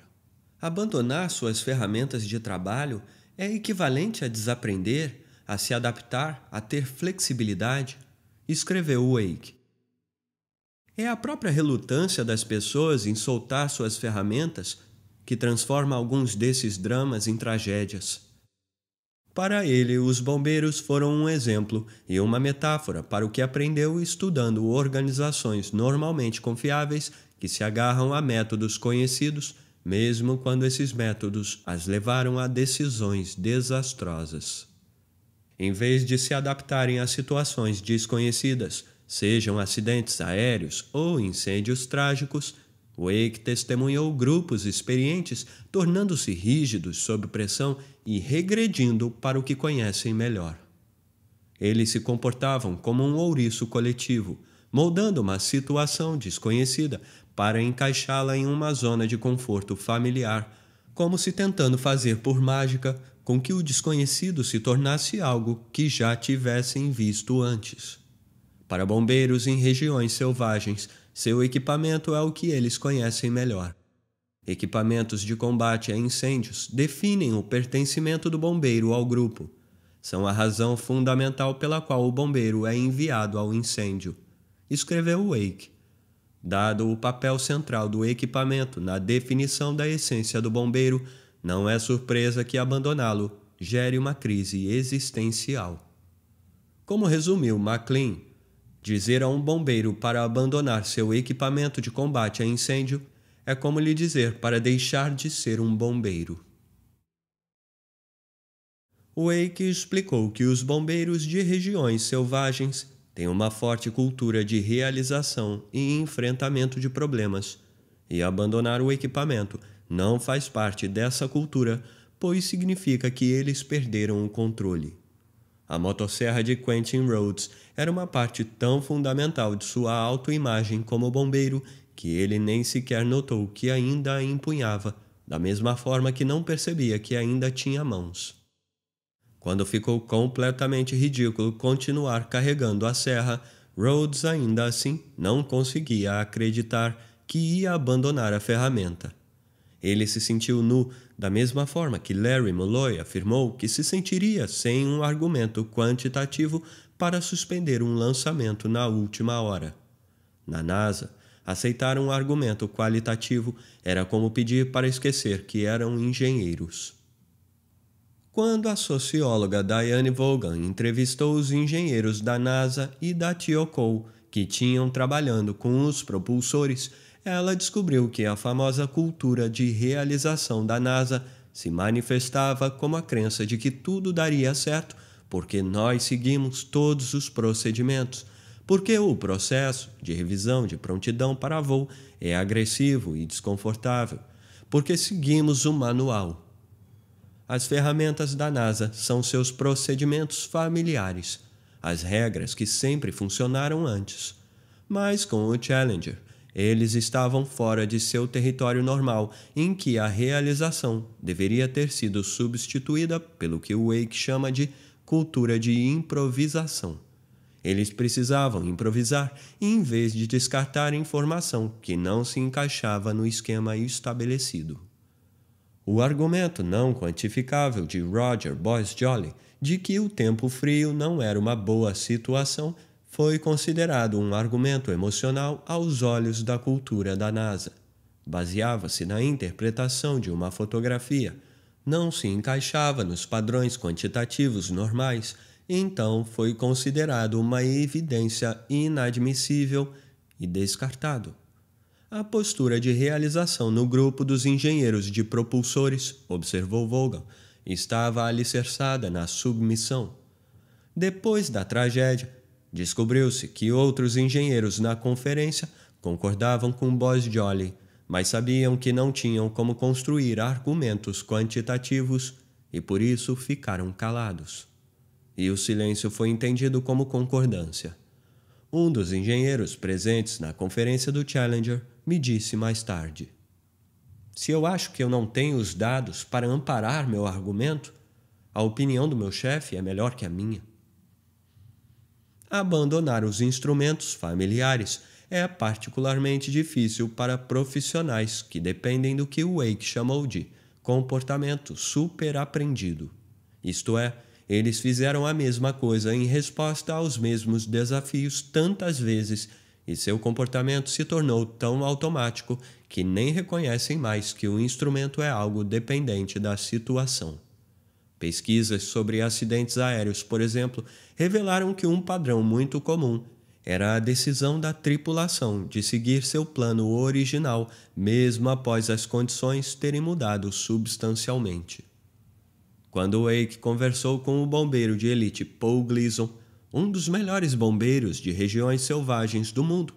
[SPEAKER 1] Abandonar suas ferramentas de trabalho é equivalente a desaprender, a se adaptar, a ter flexibilidade, escreveu Wake. É a própria relutância das pessoas em soltar suas ferramentas que transforma alguns desses dramas em tragédias. Para ele, os bombeiros foram um exemplo e uma metáfora para o que aprendeu estudando organizações normalmente confiáveis que se agarram a métodos conhecidos, mesmo quando esses métodos as levaram a decisões desastrosas. Em vez de se adaptarem a situações desconhecidas, sejam acidentes aéreos ou incêndios trágicos, Wake testemunhou grupos experientes tornando-se rígidos sob pressão e regredindo para o que conhecem melhor. Eles se comportavam como um ouriço coletivo, moldando uma situação desconhecida para encaixá-la em uma zona de conforto familiar, como se tentando fazer por mágica com que o desconhecido se tornasse algo que já tivessem visto antes para bombeiros em regiões selvagens, seu equipamento é o que eles conhecem melhor. Equipamentos de combate a incêndios definem o pertencimento do bombeiro ao grupo. São a razão fundamental pela qual o bombeiro é enviado ao incêndio, escreveu Wake. Dado o papel central do equipamento na definição da essência do bombeiro, não é surpresa que abandoná-lo gere uma crise existencial. Como resumiu MacLean, Dizer a um bombeiro para abandonar seu equipamento de combate a incêndio é como lhe dizer para deixar de ser um bombeiro. Wake explicou que os bombeiros de regiões selvagens têm uma forte cultura de realização e enfrentamento de problemas, e abandonar o equipamento não faz parte dessa cultura, pois significa que eles perderam o controle. A motosserra de Quentin Rhodes era uma parte tão fundamental de sua autoimagem como bombeiro que ele nem sequer notou que ainda a empunhava, da mesma forma que não percebia que ainda tinha mãos. Quando ficou completamente ridículo continuar carregando a serra, Rhodes ainda assim não conseguia acreditar que ia abandonar a ferramenta. Ele se sentiu nu da mesma forma que Larry Molloy afirmou que se sentiria sem um argumento quantitativo para suspender um lançamento na última hora. Na NASA, aceitar um argumento qualitativo era como pedir para esquecer que eram engenheiros. Quando a socióloga Diane Vaughan entrevistou os engenheiros da NASA e da TIOCO que tinham trabalhando com os propulsores, ela descobriu que a famosa cultura de realização da NASA se manifestava como a crença de que tudo daria certo porque nós seguimos todos os procedimentos, porque o processo de revisão de prontidão para voo é agressivo e desconfortável, porque seguimos o manual. As ferramentas da NASA são seus procedimentos familiares, as regras que sempre funcionaram antes. Mas com o Challenger, eles estavam fora de seu território normal, em que a realização deveria ter sido substituída pelo que Wake chama de cultura de improvisação. Eles precisavam improvisar em vez de descartar informação que não se encaixava no esquema estabelecido. O argumento não quantificável de Roger Boyce Jolly de que o tempo frio não era uma boa situação foi considerado um argumento emocional aos olhos da cultura da NASA. Baseava-se na interpretação de uma fotografia, não se encaixava nos padrões quantitativos normais, então foi considerado uma evidência inadmissível e descartado. A postura de realização no grupo dos engenheiros de propulsores, observou Vogel, estava alicerçada na submissão. Depois da tragédia, Descobriu-se que outros engenheiros na conferência concordavam com Boss Jolly, mas sabiam que não tinham como construir argumentos quantitativos e por isso ficaram calados. E o silêncio foi entendido como concordância. Um dos engenheiros presentes na conferência do Challenger me disse mais tarde: Se eu acho que eu não tenho os dados para amparar meu argumento, a opinião do meu chefe é melhor que a minha abandonar os instrumentos familiares é particularmente difícil para profissionais que dependem do que Wake chamou de comportamento superaprendido. Isto é, eles fizeram a mesma coisa em resposta aos mesmos desafios tantas vezes e seu comportamento se tornou tão automático que nem reconhecem mais que o instrumento é algo dependente da situação. Pesquisas sobre acidentes aéreos, por exemplo, revelaram que um padrão muito comum era a decisão da tripulação de seguir seu plano original, mesmo após as condições terem mudado substancialmente. Quando Wake conversou com o bombeiro de elite Paul Gleason, um dos melhores bombeiros de regiões selvagens do mundo,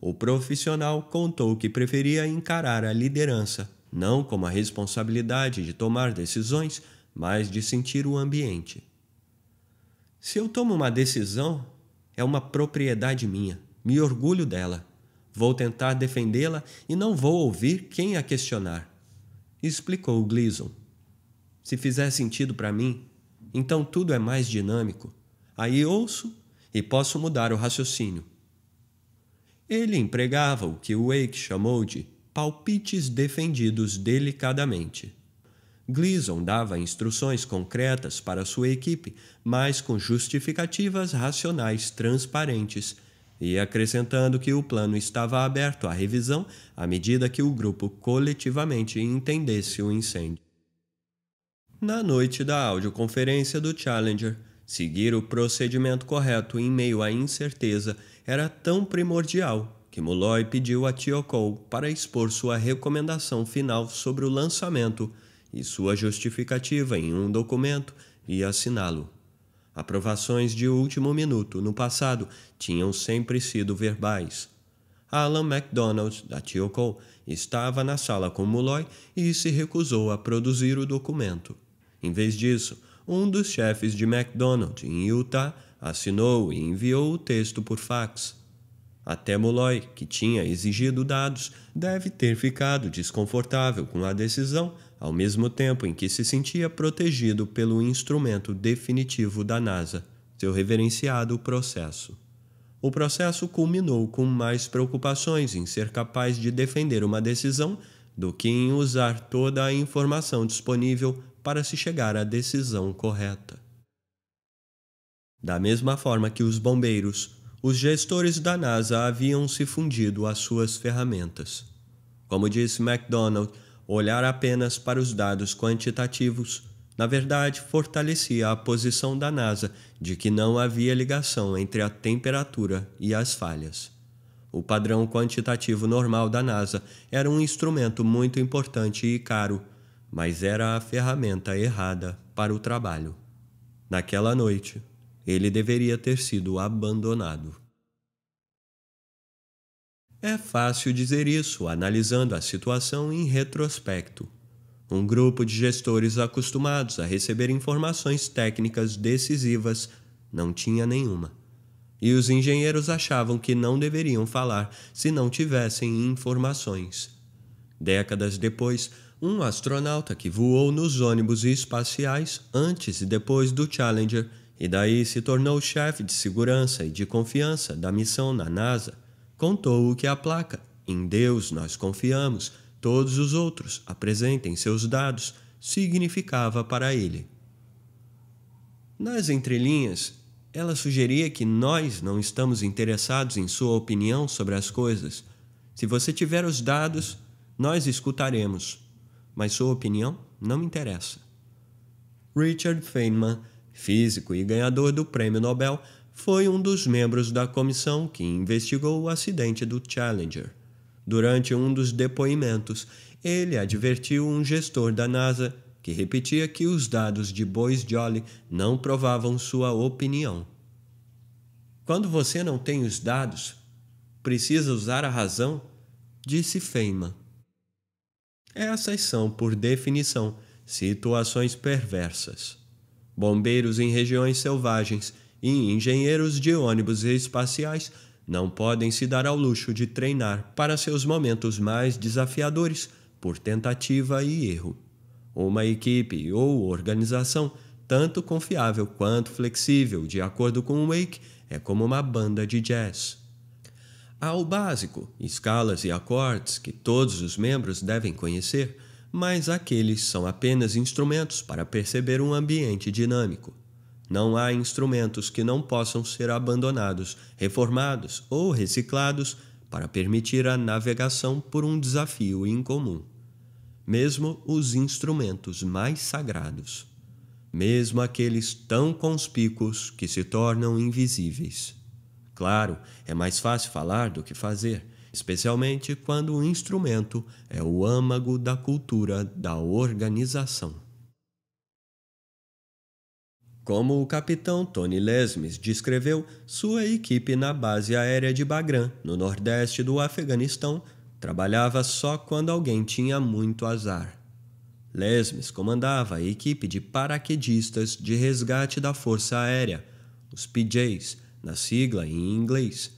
[SPEAKER 1] o profissional contou que preferia encarar a liderança não como a responsabilidade de tomar decisões, mas de sentir o ambiente. Se eu tomo uma decisão, é uma propriedade minha, me orgulho dela. Vou tentar defendê-la e não vou ouvir quem a questionar. Explicou Gleason. Se fizer sentido para mim, então tudo é mais dinâmico. Aí ouço e posso mudar o raciocínio. Ele empregava o que Wake chamou de palpites defendidos delicadamente. Gleason dava instruções concretas para sua equipe, mas com justificativas racionais transparentes, e acrescentando que o plano estava aberto à revisão à medida que o grupo coletivamente entendesse o incêndio. Na noite da audioconferência do Challenger, seguir o procedimento correto em meio à incerteza era tão primordial que Molloy pediu a Cole para expor sua recomendação final sobre o lançamento e sua justificativa em um documento e assiná-lo. Aprovações de último minuto no passado tinham sempre sido verbais. Alan MacDonald, da Tiocol, estava na sala com Molloy e se recusou a produzir o documento. Em vez disso, um dos chefes de MacDonald, em Utah, assinou e enviou o texto por fax. Até Molloy, que tinha exigido dados, deve ter ficado desconfortável com a decisão ao mesmo tempo em que se sentia protegido pelo instrumento definitivo da NASA, seu reverenciado processo. O processo culminou com mais preocupações em ser capaz de defender uma decisão do que em usar toda a informação disponível para se chegar à decisão correta. Da mesma forma que os bombeiros, os gestores da NASA haviam se fundido às suas ferramentas. Como disse MacDonald, Olhar apenas para os dados quantitativos, na verdade, fortalecia a posição da NASA de que não havia ligação entre a temperatura e as falhas. O padrão quantitativo normal da NASA era um instrumento muito importante e caro, mas era a ferramenta errada para o trabalho. Naquela noite, ele deveria ter sido abandonado. É fácil dizer isso analisando a situação em retrospecto. Um grupo de gestores acostumados a receber informações técnicas decisivas não tinha nenhuma. E os engenheiros achavam que não deveriam falar se não tivessem informações. Décadas depois, um astronauta que voou nos ônibus espaciais antes e depois do Challenger e daí se tornou chefe de segurança e de confiança da missão na NASA, contou o que é a placa. Em Deus nós confiamos, todos os outros apresentem seus dados, significava para ele. Nas entrelinhas, ela sugeria que nós não estamos interessados em sua opinião sobre as coisas. Se você tiver os dados, nós escutaremos, mas sua opinião não interessa. Richard Feynman, físico e ganhador do Prêmio Nobel, foi um dos membros da comissão que investigou o acidente do Challenger. Durante um dos depoimentos, ele advertiu um gestor da NASA que repetia que os dados de Bois Jolly não provavam sua opinião. Quando você não tem os dados, precisa usar a razão, disse Feynman. Essas são, por definição, situações perversas. Bombeiros em regiões selvagens e engenheiros de ônibus espaciais não podem se dar ao luxo de treinar para seus momentos mais desafiadores por tentativa e erro. Uma equipe ou organização, tanto confiável quanto flexível, de acordo com Wake, é como uma banda de jazz. Há o básico, escalas e acordes que todos os membros devem conhecer, mas aqueles são apenas instrumentos para perceber um ambiente dinâmico. Não há instrumentos que não possam ser abandonados, reformados ou reciclados para permitir a navegação por um desafio incomum. Mesmo os instrumentos mais sagrados, mesmo aqueles tão conspícuos que se tornam invisíveis. Claro, é mais fácil falar do que fazer, especialmente quando o instrumento é o âmago da cultura da organização como o capitão Tony Lesmes descreveu sua equipe na base aérea de Bagram, no nordeste do Afeganistão, trabalhava só quando alguém tinha muito azar. Lesmes comandava a equipe de paraquedistas de resgate da Força Aérea, os PJs, na sigla em inglês,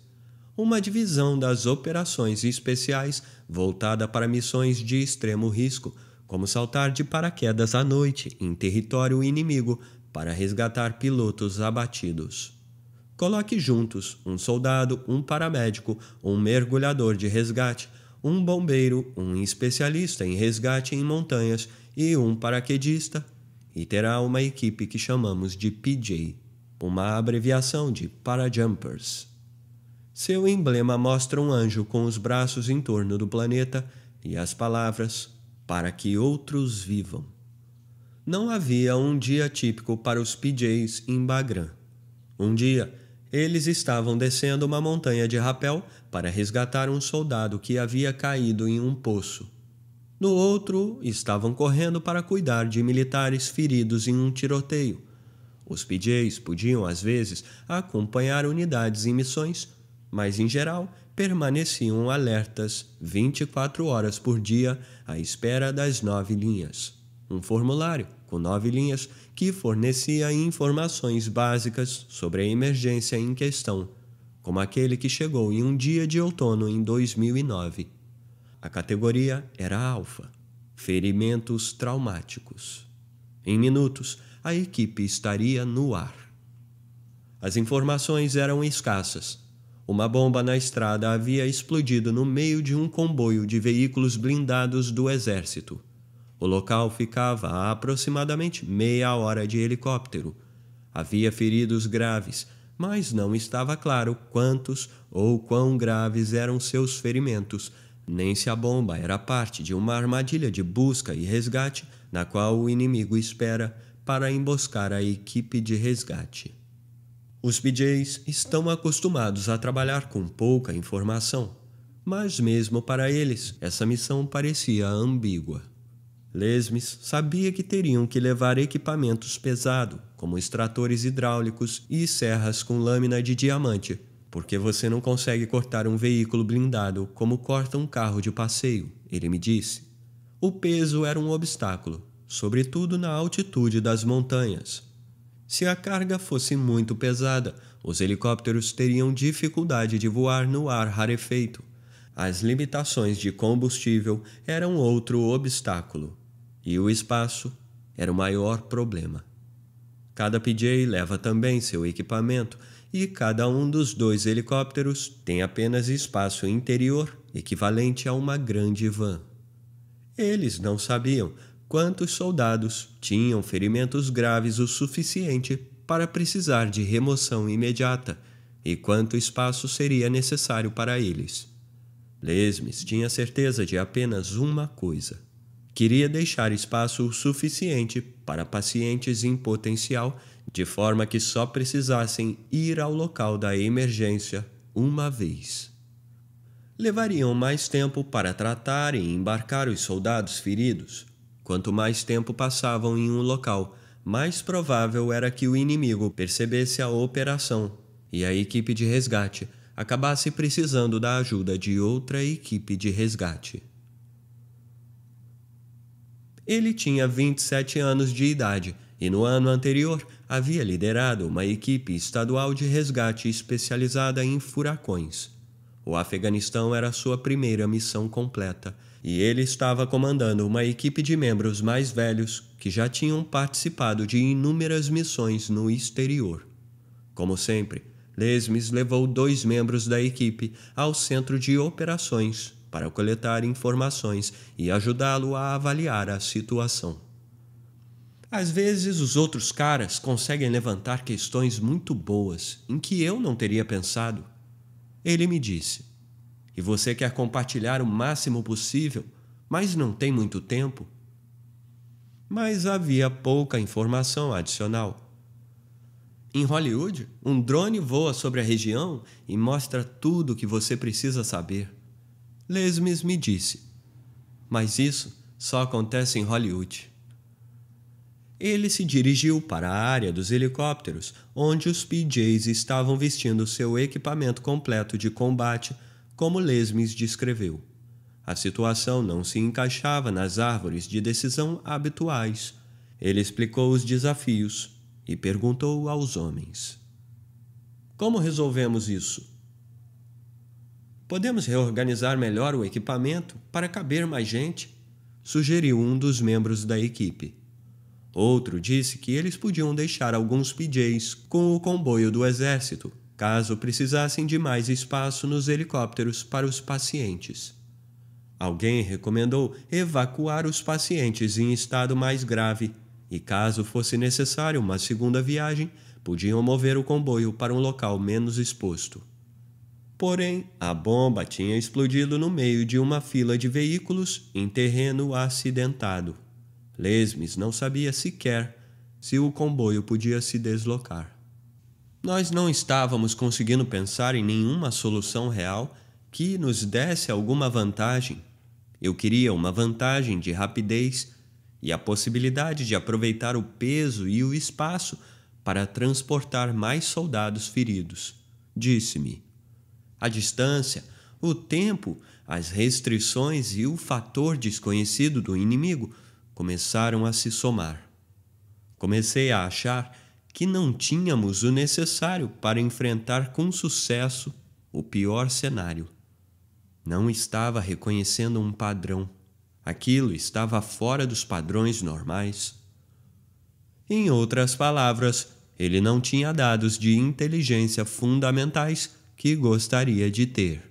[SPEAKER 1] uma divisão das operações especiais voltada para missões de extremo risco, como saltar de paraquedas à noite em território inimigo para resgatar pilotos abatidos. Coloque juntos um soldado, um paramédico, um mergulhador de resgate, um bombeiro, um especialista em resgate em montanhas e um paraquedista, e terá uma equipe que chamamos de PJ, uma abreviação de Parajumpers. Seu emblema mostra um anjo com os braços em torno do planeta e as palavras: Para que outros vivam não havia um dia típico para os PJs em Bagram. Um dia, eles estavam descendo uma montanha de rapel para resgatar um soldado que havia caído em um poço. No outro, estavam correndo para cuidar de militares feridos em um tiroteio. Os PJs podiam, às vezes, acompanhar unidades em missões, mas, em geral, permaneciam alertas 24 horas por dia à espera das nove linhas um formulário com nove linhas que fornecia informações básicas sobre a emergência em questão, como aquele que chegou em um dia de outono em 2009. A categoria era alfa, ferimentos traumáticos. Em minutos, a equipe estaria no ar. As informações eram escassas. Uma bomba na estrada havia explodido no meio de um comboio de veículos blindados do exército. O local ficava a aproximadamente meia hora de helicóptero. Havia feridos graves, mas não estava claro quantos ou quão graves eram seus ferimentos, nem se a bomba era parte de uma armadilha de busca e resgate na qual o inimigo espera para emboscar a equipe de resgate. Os PJs estão acostumados a trabalhar com pouca informação, mas mesmo para eles essa missão parecia ambígua. Lesmes sabia que teriam que levar equipamentos pesados, como extratores hidráulicos e serras com lâmina de diamante, porque você não consegue cortar um veículo blindado como corta um carro de passeio, ele me disse. O peso era um obstáculo, sobretudo na altitude das montanhas. Se a carga fosse muito pesada, os helicópteros teriam dificuldade de voar no ar rarefeito. As limitações de combustível eram outro obstáculo. E o espaço era o maior problema. Cada PJ leva também seu equipamento e cada um dos dois helicópteros tem apenas espaço interior equivalente a uma grande van. Eles não sabiam quantos soldados tinham ferimentos graves o suficiente para precisar de remoção imediata e quanto espaço seria necessário para eles. Lesmes tinha certeza de apenas uma coisa queria deixar espaço suficiente para pacientes em potencial, de forma que só precisassem ir ao local da emergência uma vez. Levariam mais tempo para tratar e embarcar os soldados feridos. Quanto mais tempo passavam em um local, mais provável era que o inimigo percebesse a operação e a equipe de resgate acabasse precisando da ajuda de outra equipe de resgate. Ele tinha 27 anos de idade e no ano anterior havia liderado uma equipe estadual de resgate especializada em furacões. O Afeganistão era sua primeira missão completa e ele estava comandando uma equipe de membros mais velhos que já tinham participado de inúmeras missões no exterior. Como sempre, Lesmes levou dois membros da equipe ao centro de operações para coletar informações e ajudá-lo a avaliar a situação. Às vezes, os outros caras conseguem levantar questões muito boas em que eu não teria pensado. Ele me disse: E você quer compartilhar o máximo possível, mas não tem muito tempo? Mas havia pouca informação adicional. Em Hollywood, um drone voa sobre a região e mostra tudo o que você precisa saber. Lesmes me disse. Mas isso só acontece em Hollywood. Ele se dirigiu para a área dos helicópteros, onde os PJs estavam vestindo seu equipamento completo de combate, como Lesmes descreveu. A situação não se encaixava nas árvores de decisão habituais. Ele explicou os desafios e perguntou aos homens: Como resolvemos isso? Podemos reorganizar melhor o equipamento para caber mais gente, sugeriu um dos membros da equipe. Outro disse que eles podiam deixar alguns PJs com o comboio do exército, caso precisassem de mais espaço nos helicópteros para os pacientes. Alguém recomendou evacuar os pacientes em estado mais grave e, caso fosse necessário uma segunda viagem, podiam mover o comboio para um local menos exposto. Porém, a bomba tinha explodido no meio de uma fila de veículos em terreno acidentado. Lesmes não sabia sequer se o comboio podia se deslocar. Nós não estávamos conseguindo pensar em nenhuma solução real que nos desse alguma vantagem. Eu queria uma vantagem de rapidez e a possibilidade de aproveitar o peso e o espaço para transportar mais soldados feridos. Disse-me: a distância, o tempo, as restrições e o fator desconhecido do inimigo começaram a se somar. Comecei a achar que não tínhamos o necessário para enfrentar com sucesso o pior cenário. Não estava reconhecendo um padrão. Aquilo estava fora dos padrões normais. Em outras palavras, ele não tinha dados de inteligência fundamentais que gostaria de ter.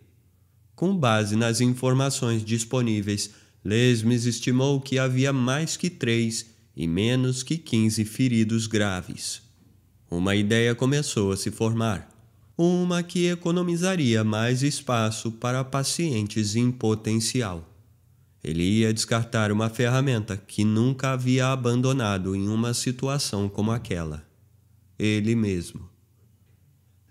[SPEAKER 1] Com base nas informações disponíveis, Lesmes estimou que havia mais que três e menos que quinze feridos graves. Uma ideia começou a se formar, uma que economizaria mais espaço para pacientes em potencial. Ele ia descartar uma ferramenta que nunca havia abandonado em uma situação como aquela. Ele mesmo.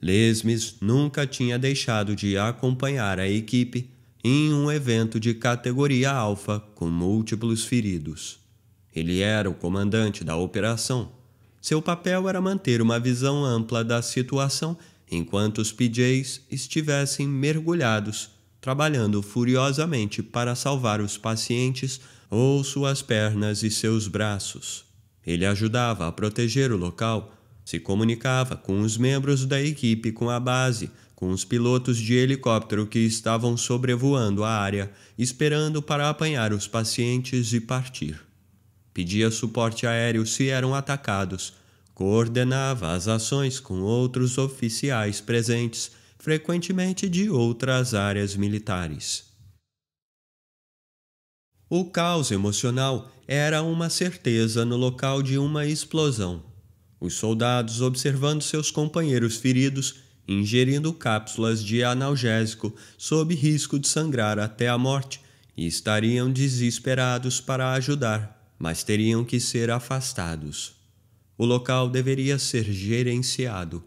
[SPEAKER 1] Lesmes nunca tinha deixado de acompanhar a equipe em um evento de categoria alfa com múltiplos feridos. Ele era o comandante da operação. Seu papel era manter uma visão ampla da situação enquanto os PJs estivessem mergulhados, trabalhando furiosamente para salvar os pacientes ou suas pernas e seus braços. Ele ajudava a proteger o local se comunicava com os membros da equipe, com a base, com os pilotos de helicóptero que estavam sobrevoando a área, esperando para apanhar os pacientes e partir. Pedia suporte aéreo se eram atacados, coordenava as ações com outros oficiais presentes, frequentemente de outras áreas militares. O caos emocional era uma certeza no local de uma explosão os soldados observando seus companheiros feridos, ingerindo cápsulas de analgésico sob risco de sangrar até a morte, e estariam desesperados para ajudar, mas teriam que ser afastados. O local deveria ser gerenciado.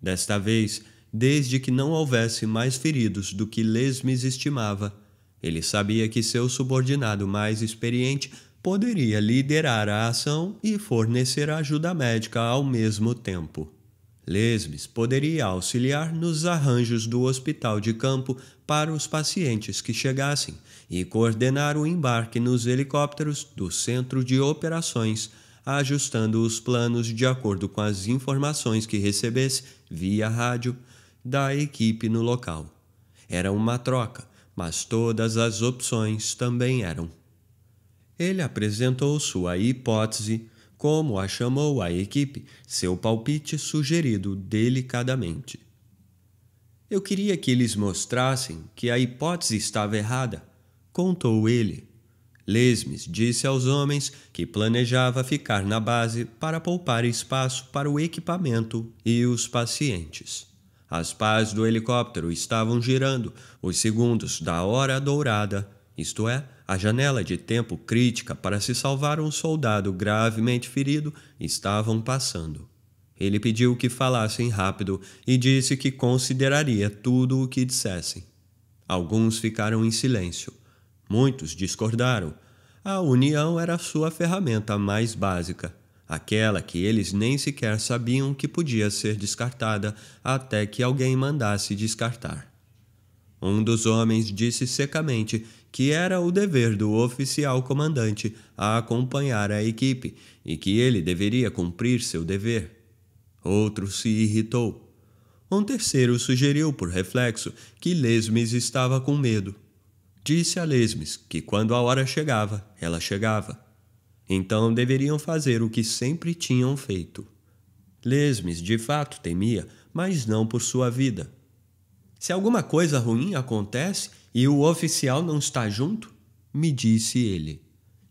[SPEAKER 1] Desta vez, desde que não houvesse mais feridos do que Lesmes estimava, ele sabia que seu subordinado mais experiente poderia liderar a ação e fornecer ajuda médica ao mesmo tempo. Lesmes poderia auxiliar nos arranjos do hospital de campo para os pacientes que chegassem e coordenar o embarque nos helicópteros do centro de operações, ajustando os planos de acordo com as informações que recebesse via rádio da equipe no local. Era uma troca, mas todas as opções também eram ele apresentou sua hipótese, como a chamou a equipe, seu palpite sugerido delicadamente. Eu queria que eles mostrassem que a hipótese estava errada, contou ele. Lesmes disse aos homens que planejava ficar na base para poupar espaço para o equipamento e os pacientes. As pás do helicóptero estavam girando os segundos da hora dourada, isto é, a janela de tempo crítica para se salvar um soldado gravemente ferido estavam passando. Ele pediu que falassem rápido e disse que consideraria tudo o que dissessem. Alguns ficaram em silêncio. Muitos discordaram. A união era sua ferramenta mais básica, aquela que eles nem sequer sabiam que podia ser descartada até que alguém mandasse descartar. Um dos homens disse secamente que era o dever do oficial comandante a acompanhar a equipe e que ele deveria cumprir seu dever. Outro se irritou. Um terceiro sugeriu, por reflexo, que Lesmes estava com medo. Disse a Lesmes que quando a hora chegava, ela chegava. Então deveriam fazer o que sempre tinham feito. Lesmes de fato temia, mas não por sua vida, se alguma coisa ruim acontece e o oficial não está junto, me disse ele.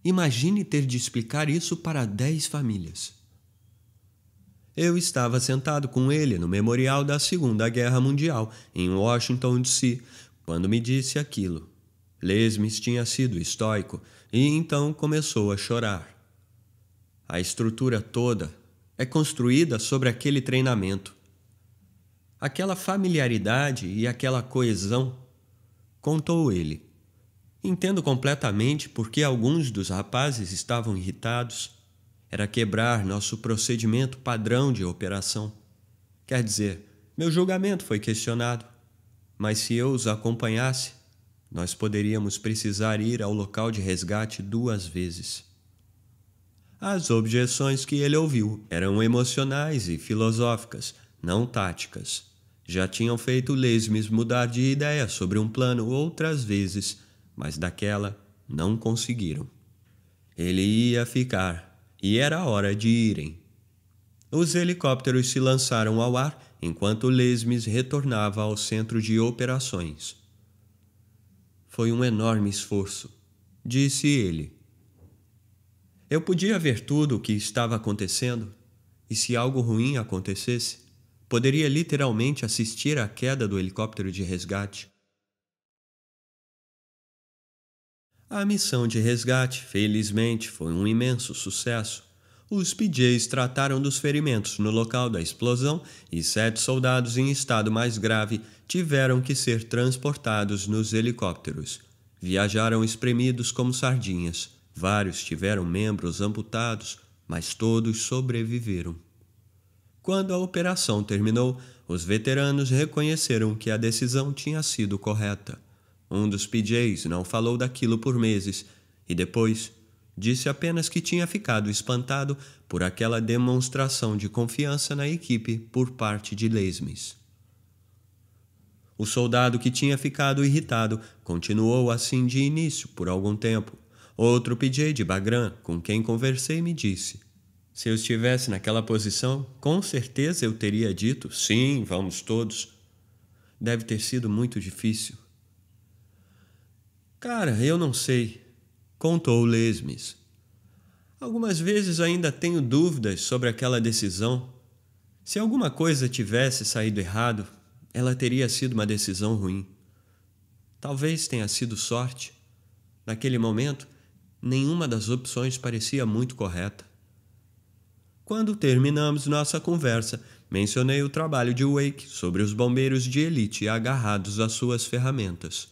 [SPEAKER 1] Imagine ter de explicar isso para dez famílias. Eu estava sentado com ele no memorial da Segunda Guerra Mundial, em Washington, D.C., quando me disse aquilo. Lesmes tinha sido estoico e então começou a chorar. A estrutura toda é construída sobre aquele treinamento aquela familiaridade e aquela coesão. Contou ele. Entendo completamente porque alguns dos rapazes estavam irritados. Era quebrar nosso procedimento padrão de operação. Quer dizer, meu julgamento foi questionado. Mas se eu os acompanhasse, nós poderíamos precisar ir ao local de resgate duas vezes. As objeções que ele ouviu eram emocionais e filosóficas, não táticas. Já tinham feito Lesmes mudar de ideia sobre um plano outras vezes, mas daquela não conseguiram. Ele ia ficar, e era hora de irem. Os helicópteros se lançaram ao ar enquanto Lesmes retornava ao centro de operações. Foi um enorme esforço, disse ele. Eu podia ver tudo o que estava acontecendo, e se algo ruim acontecesse, poderia literalmente assistir à queda do helicóptero de resgate. A missão de resgate, felizmente, foi um imenso sucesso. Os PJs trataram dos ferimentos no local da explosão e sete soldados em estado mais grave tiveram que ser transportados nos helicópteros. Viajaram espremidos como sardinhas. Vários tiveram membros amputados, mas todos sobreviveram. Quando a operação terminou, os veteranos reconheceram que a decisão tinha sido correta. Um dos PJs não falou daquilo por meses e depois disse apenas que tinha ficado espantado por aquela demonstração de confiança na equipe por parte de Lesmes. O soldado que tinha ficado irritado continuou assim de início por algum tempo. Outro PJ de Bagram, com quem conversei, me disse: se eu estivesse naquela posição, com certeza eu teria dito: sim, vamos todos. Deve ter sido muito difícil. Cara, eu não sei, contou Lesmes. Algumas vezes ainda tenho dúvidas sobre aquela decisão. Se alguma coisa tivesse saído errado, ela teria sido uma decisão ruim. Talvez tenha sido sorte. Naquele momento, nenhuma das opções parecia muito correta. Quando terminamos nossa conversa, mencionei o trabalho de Wake sobre os bombeiros de elite agarrados às suas ferramentas.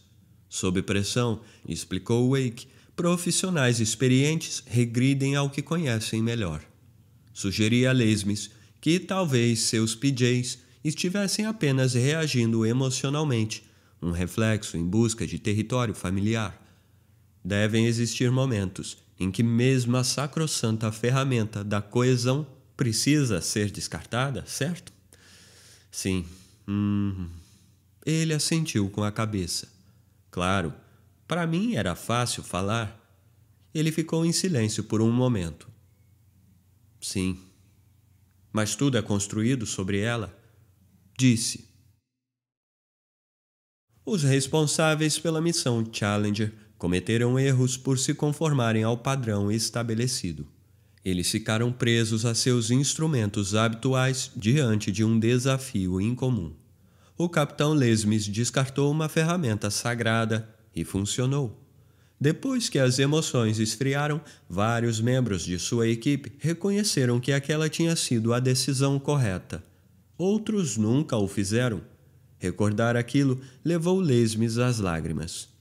[SPEAKER 1] Sob pressão, explicou Wake, profissionais experientes regridem ao que conhecem melhor. Sugeri a Lesmes que talvez seus PJs estivessem apenas reagindo emocionalmente, um reflexo em busca de território familiar. Devem existir momentos em que mesmo a sacrossanta ferramenta da coesão precisa ser descartada, certo? Sim. Hum. Ele assentiu com a cabeça. Claro, para mim era fácil falar. Ele ficou em silêncio por um momento. Sim. Mas tudo é construído sobre ela, disse. Os responsáveis pela missão Challenger Cometeram erros por se conformarem ao padrão estabelecido. Eles ficaram presos a seus instrumentos habituais diante de um desafio incomum. O capitão Lesmes descartou uma ferramenta sagrada e funcionou. Depois que as emoções esfriaram, vários membros de sua equipe reconheceram que aquela tinha sido a decisão correta. Outros nunca o fizeram. Recordar aquilo levou Lesmes às lágrimas.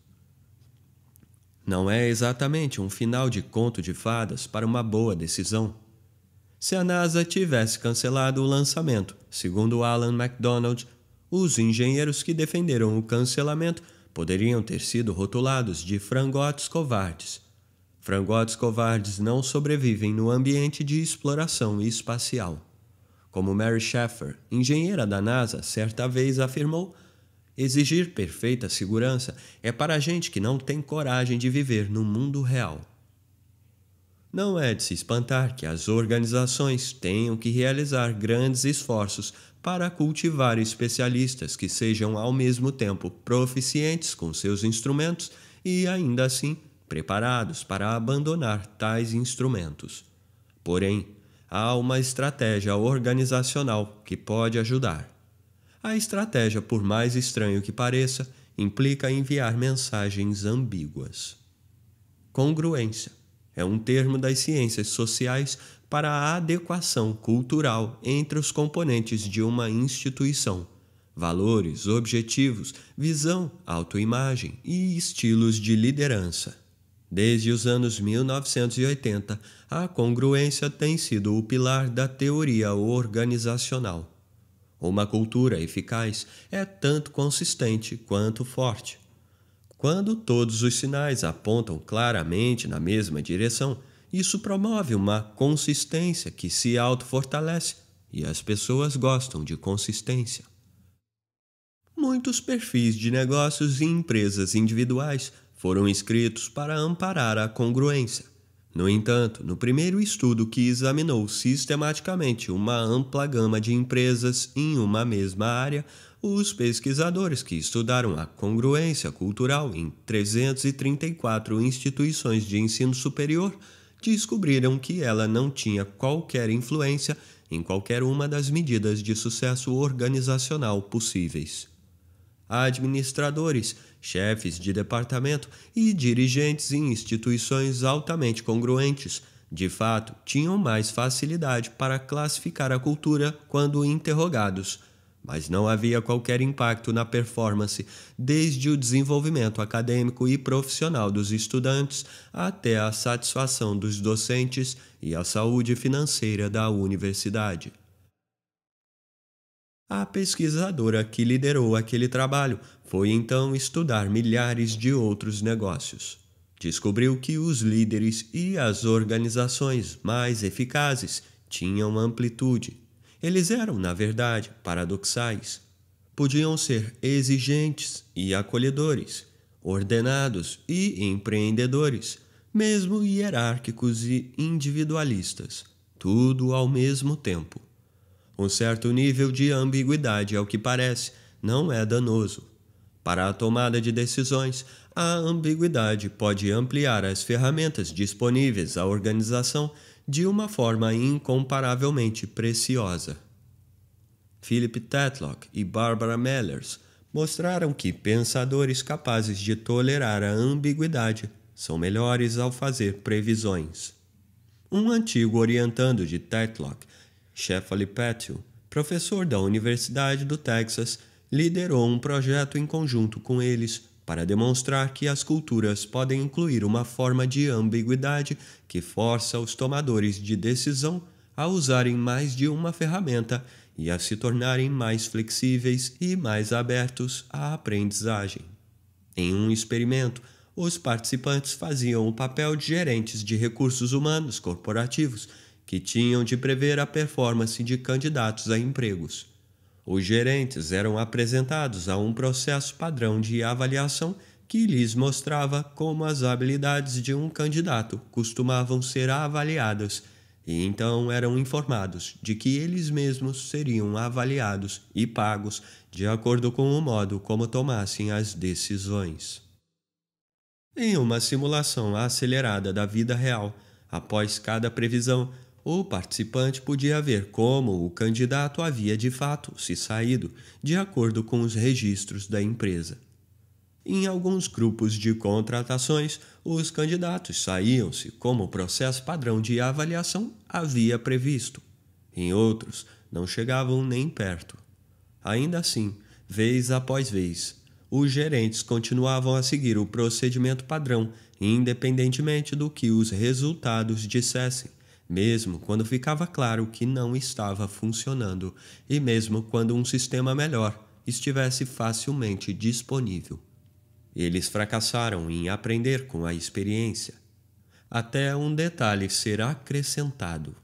[SPEAKER 1] Não é exatamente um final de conto de fadas para uma boa decisão. Se a NASA tivesse cancelado o lançamento, segundo Alan MacDonald, os engenheiros que defenderam o cancelamento poderiam ter sido rotulados de frangotes covardes. Frangotes covardes não sobrevivem no ambiente de exploração espacial. Como Mary Sheffer, engenheira da NASA, certa vez afirmou, Exigir perfeita segurança é para gente que não tem coragem de viver no mundo real. Não é de se espantar que as organizações tenham que realizar grandes esforços para cultivar especialistas que sejam ao mesmo tempo proficientes com seus instrumentos e, ainda assim, preparados para abandonar tais instrumentos. Porém, há uma estratégia organizacional que pode ajudar. A estratégia, por mais estranho que pareça, implica enviar mensagens ambíguas. Congruência é um termo das ciências sociais para a adequação cultural entre os componentes de uma instituição, valores, objetivos, visão, autoimagem e estilos de liderança. Desde os anos 1980, a congruência tem sido o pilar da teoria organizacional. Uma cultura eficaz é tanto consistente quanto forte. Quando todos os sinais apontam claramente na mesma direção, isso promove uma consistência que se autofortalece e as pessoas gostam de consistência. Muitos perfis de negócios e empresas individuais foram escritos para amparar a congruência. No entanto, no primeiro estudo que examinou sistematicamente uma ampla gama de empresas em uma mesma área, os pesquisadores que estudaram a congruência cultural em 334 instituições de ensino superior descobriram que ela não tinha qualquer influência em qualquer uma das medidas de sucesso organizacional possíveis. Administradores chefes de departamento e dirigentes em instituições altamente congruentes, de fato, tinham mais facilidade para classificar a cultura quando interrogados, mas não havia qualquer impacto na performance desde o desenvolvimento acadêmico e profissional dos estudantes até a satisfação dos docentes e a saúde financeira da universidade. A pesquisadora que liderou aquele trabalho foi então estudar milhares de outros negócios. Descobriu que os líderes e as organizações mais eficazes tinham amplitude. Eles eram, na verdade, paradoxais. Podiam ser exigentes e acolhedores, ordenados e empreendedores, mesmo hierárquicos e individualistas, tudo ao mesmo tempo. Um certo nível de ambiguidade, ao que parece, não é danoso. Para a tomada de decisões, a ambiguidade pode ampliar as ferramentas disponíveis à organização de uma forma incomparavelmente preciosa. Philip Tetlock e Barbara Mellers mostraram que pensadores capazes de tolerar a ambiguidade são melhores ao fazer previsões. Um antigo orientando de Tetlock, Shefali Petil, professor da Universidade do Texas, liderou um projeto em conjunto com eles para demonstrar que as culturas podem incluir uma forma de ambiguidade que força os tomadores de decisão a usarem mais de uma ferramenta e a se tornarem mais flexíveis e mais abertos à aprendizagem. Em um experimento, os participantes faziam o papel de gerentes de recursos humanos corporativos que tinham de prever a performance de candidatos a empregos. Os gerentes eram apresentados a um processo padrão de avaliação que lhes mostrava como as habilidades de um candidato costumavam ser avaliadas, e então eram informados de que eles mesmos seriam avaliados e pagos de acordo com o modo como tomassem as decisões. Em uma simulação acelerada da vida real, após cada previsão, o participante podia ver como o candidato havia de fato se saído, de acordo com os registros da empresa. Em alguns grupos de contratações, os candidatos saíam-se como o processo padrão de avaliação havia previsto. Em outros, não chegavam nem perto. Ainda assim, vez após vez, os gerentes continuavam a seguir o procedimento padrão, independentemente do que os resultados dissessem mesmo quando ficava claro que não estava funcionando e mesmo quando um sistema melhor estivesse facilmente disponível. Eles fracassaram em aprender com a experiência. Até um detalhe será acrescentado.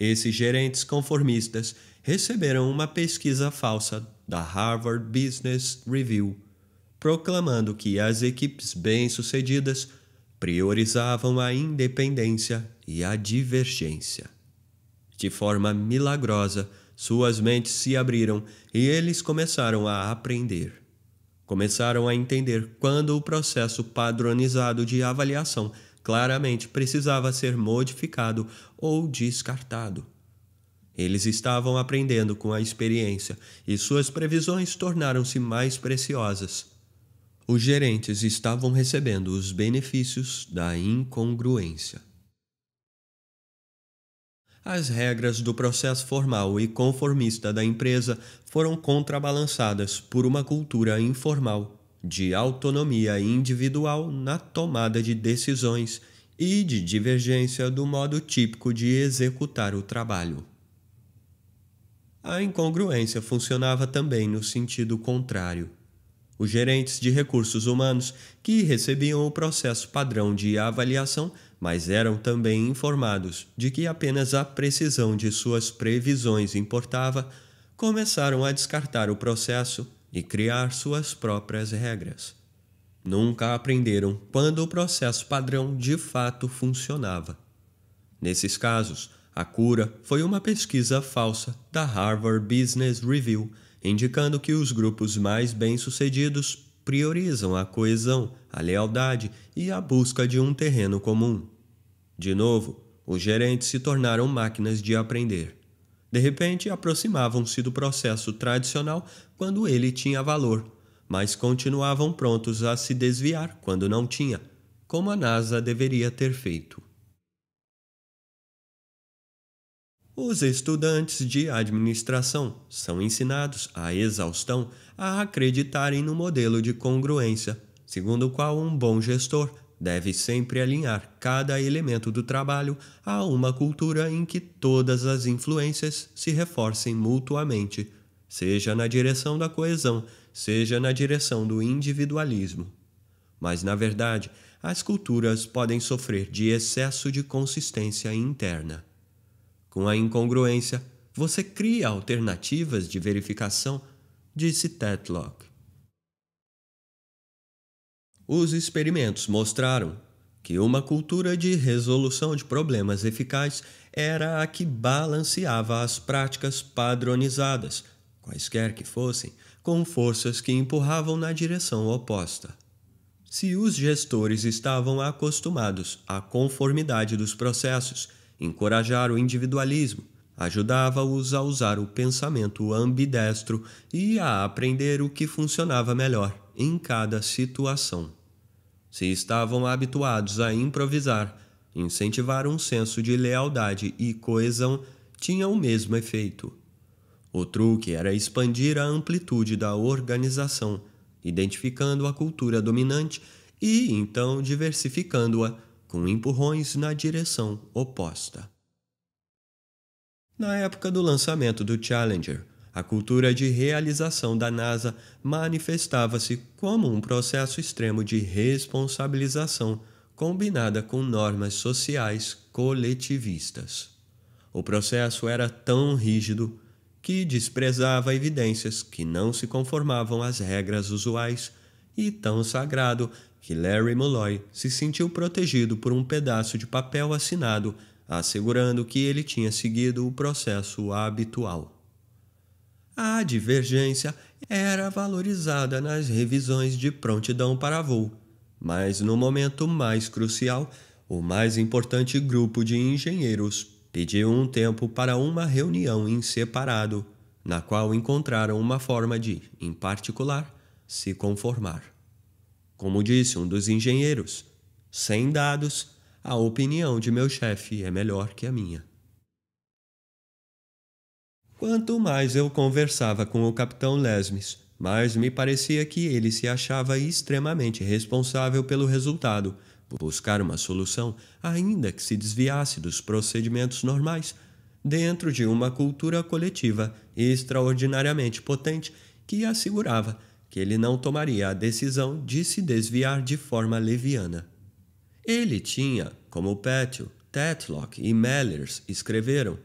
[SPEAKER 1] Esses gerentes conformistas receberam uma pesquisa falsa da Harvard Business Review, proclamando que as equipes bem-sucedidas priorizavam a independência e a divergência. De forma milagrosa, suas mentes se abriram e eles começaram a aprender. Começaram a entender quando o processo padronizado de avaliação claramente precisava ser modificado ou descartado. Eles estavam aprendendo com a experiência e suas previsões tornaram-se mais preciosas. Os gerentes estavam recebendo os benefícios da incongruência. As regras do processo formal e conformista da empresa foram contrabalançadas por uma cultura informal de autonomia individual na tomada de decisões e de divergência do modo típico de executar o trabalho. A incongruência funcionava também no sentido contrário. Os gerentes de recursos humanos, que recebiam o processo padrão de avaliação, mas eram também informados de que apenas a precisão de suas previsões importava, começaram a descartar o processo e criar suas próprias regras. Nunca aprenderam quando o processo padrão de fato funcionava. Nesses casos, a cura foi uma pesquisa falsa da Harvard Business Review indicando que os grupos mais bem-sucedidos priorizam a coesão, a lealdade e a busca de um terreno comum. De novo, os gerentes se tornaram máquinas de aprender. De repente, aproximavam-se do processo tradicional quando ele tinha valor, mas continuavam prontos a se desviar quando não tinha, como a NASA deveria ter feito. Os estudantes de administração são ensinados à exaustão a acreditarem no modelo de congruência, segundo o qual um bom gestor deve sempre alinhar cada elemento do trabalho a uma cultura em que todas as influências se reforcem mutuamente, seja na direção da coesão, seja na direção do individualismo. Mas, na verdade, as culturas podem sofrer de excesso de consistência interna. Com a incongruência, você cria alternativas de verificação, disse Tetlock. Os experimentos mostraram que uma cultura de resolução de problemas eficaz era a que balanceava as práticas padronizadas, quaisquer que fossem, com forças que empurravam na direção oposta. Se os gestores estavam acostumados à conformidade dos processos encorajar o individualismo, ajudava-os a usar o pensamento ambidestro e a aprender o que funcionava melhor em cada situação. Se estavam habituados a improvisar, incentivar um senso de lealdade e coesão tinha o mesmo efeito. O truque era expandir a amplitude da organização, identificando a cultura dominante e então diversificando-a com empurrões na direção oposta. Na época do lançamento do Challenger, a cultura de realização da NASA manifestava-se como um processo extremo de responsabilização combinada com normas sociais coletivistas. O processo era tão rígido que desprezava evidências que não se conformavam às regras usuais e tão sagrado que Larry Molloy se sentiu protegido por um pedaço de papel assinado assegurando que ele tinha seguido o processo habitual. A divergência era valorizada nas revisões de prontidão para voo, mas no momento mais crucial, o mais importante grupo de engenheiros pediu um tempo para uma reunião em separado, na qual encontraram uma forma de, em particular, se conformar. Como disse um dos engenheiros, sem dados, a opinião de meu chefe é melhor que a minha. Quanto mais eu conversava com o capitão Lesmes, mais me parecia que ele se achava extremamente responsável pelo resultado, por buscar uma solução, ainda que se desviasse dos procedimentos normais, dentro de uma cultura coletiva extraordinariamente potente que assegurava que ele não tomaria a decisão de se desviar de forma leviana. Ele tinha, como Petio, Tetlock e Mellers escreveram,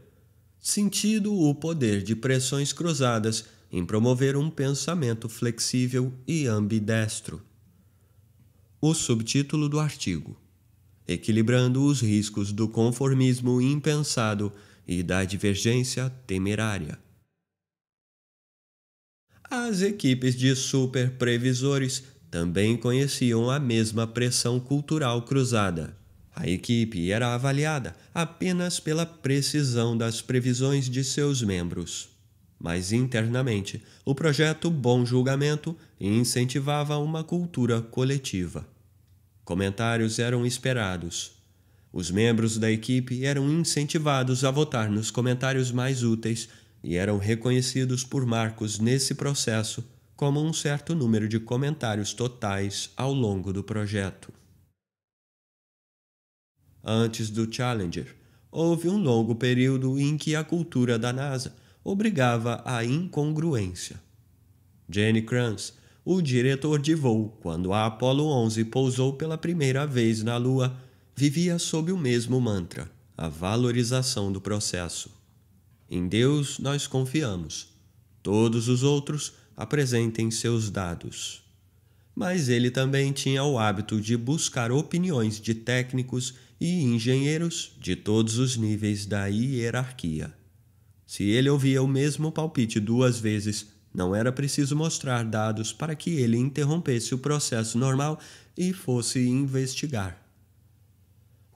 [SPEAKER 1] sentido o poder de pressões cruzadas em promover um pensamento flexível e ambidestro. O subtítulo do artigo: Equilibrando os riscos do conformismo impensado e da divergência temerária. As equipes de superprevisores também conheciam a mesma pressão cultural cruzada. A equipe era avaliada apenas pela precisão das previsões de seus membros. Mas internamente, o projeto Bom Julgamento incentivava uma cultura coletiva. Comentários eram esperados. Os membros da equipe eram incentivados a votar nos comentários mais úteis e eram reconhecidos por Marcos nesse processo como um certo número de comentários totais ao longo do projeto. Antes do Challenger, houve um longo período em que a cultura da NASA obrigava à incongruência. Jenny Kranz, o diretor de voo, quando a Apollo 11 pousou pela primeira vez na Lua, vivia sob o mesmo mantra, a valorização do processo. Em Deus nós confiamos. Todos os outros apresentem seus dados. Mas ele também tinha o hábito de buscar opiniões de técnicos e engenheiros de todos os níveis da hierarquia. Se ele ouvia o mesmo palpite duas vezes, não era preciso mostrar dados para que ele interrompesse o processo normal e fosse investigar.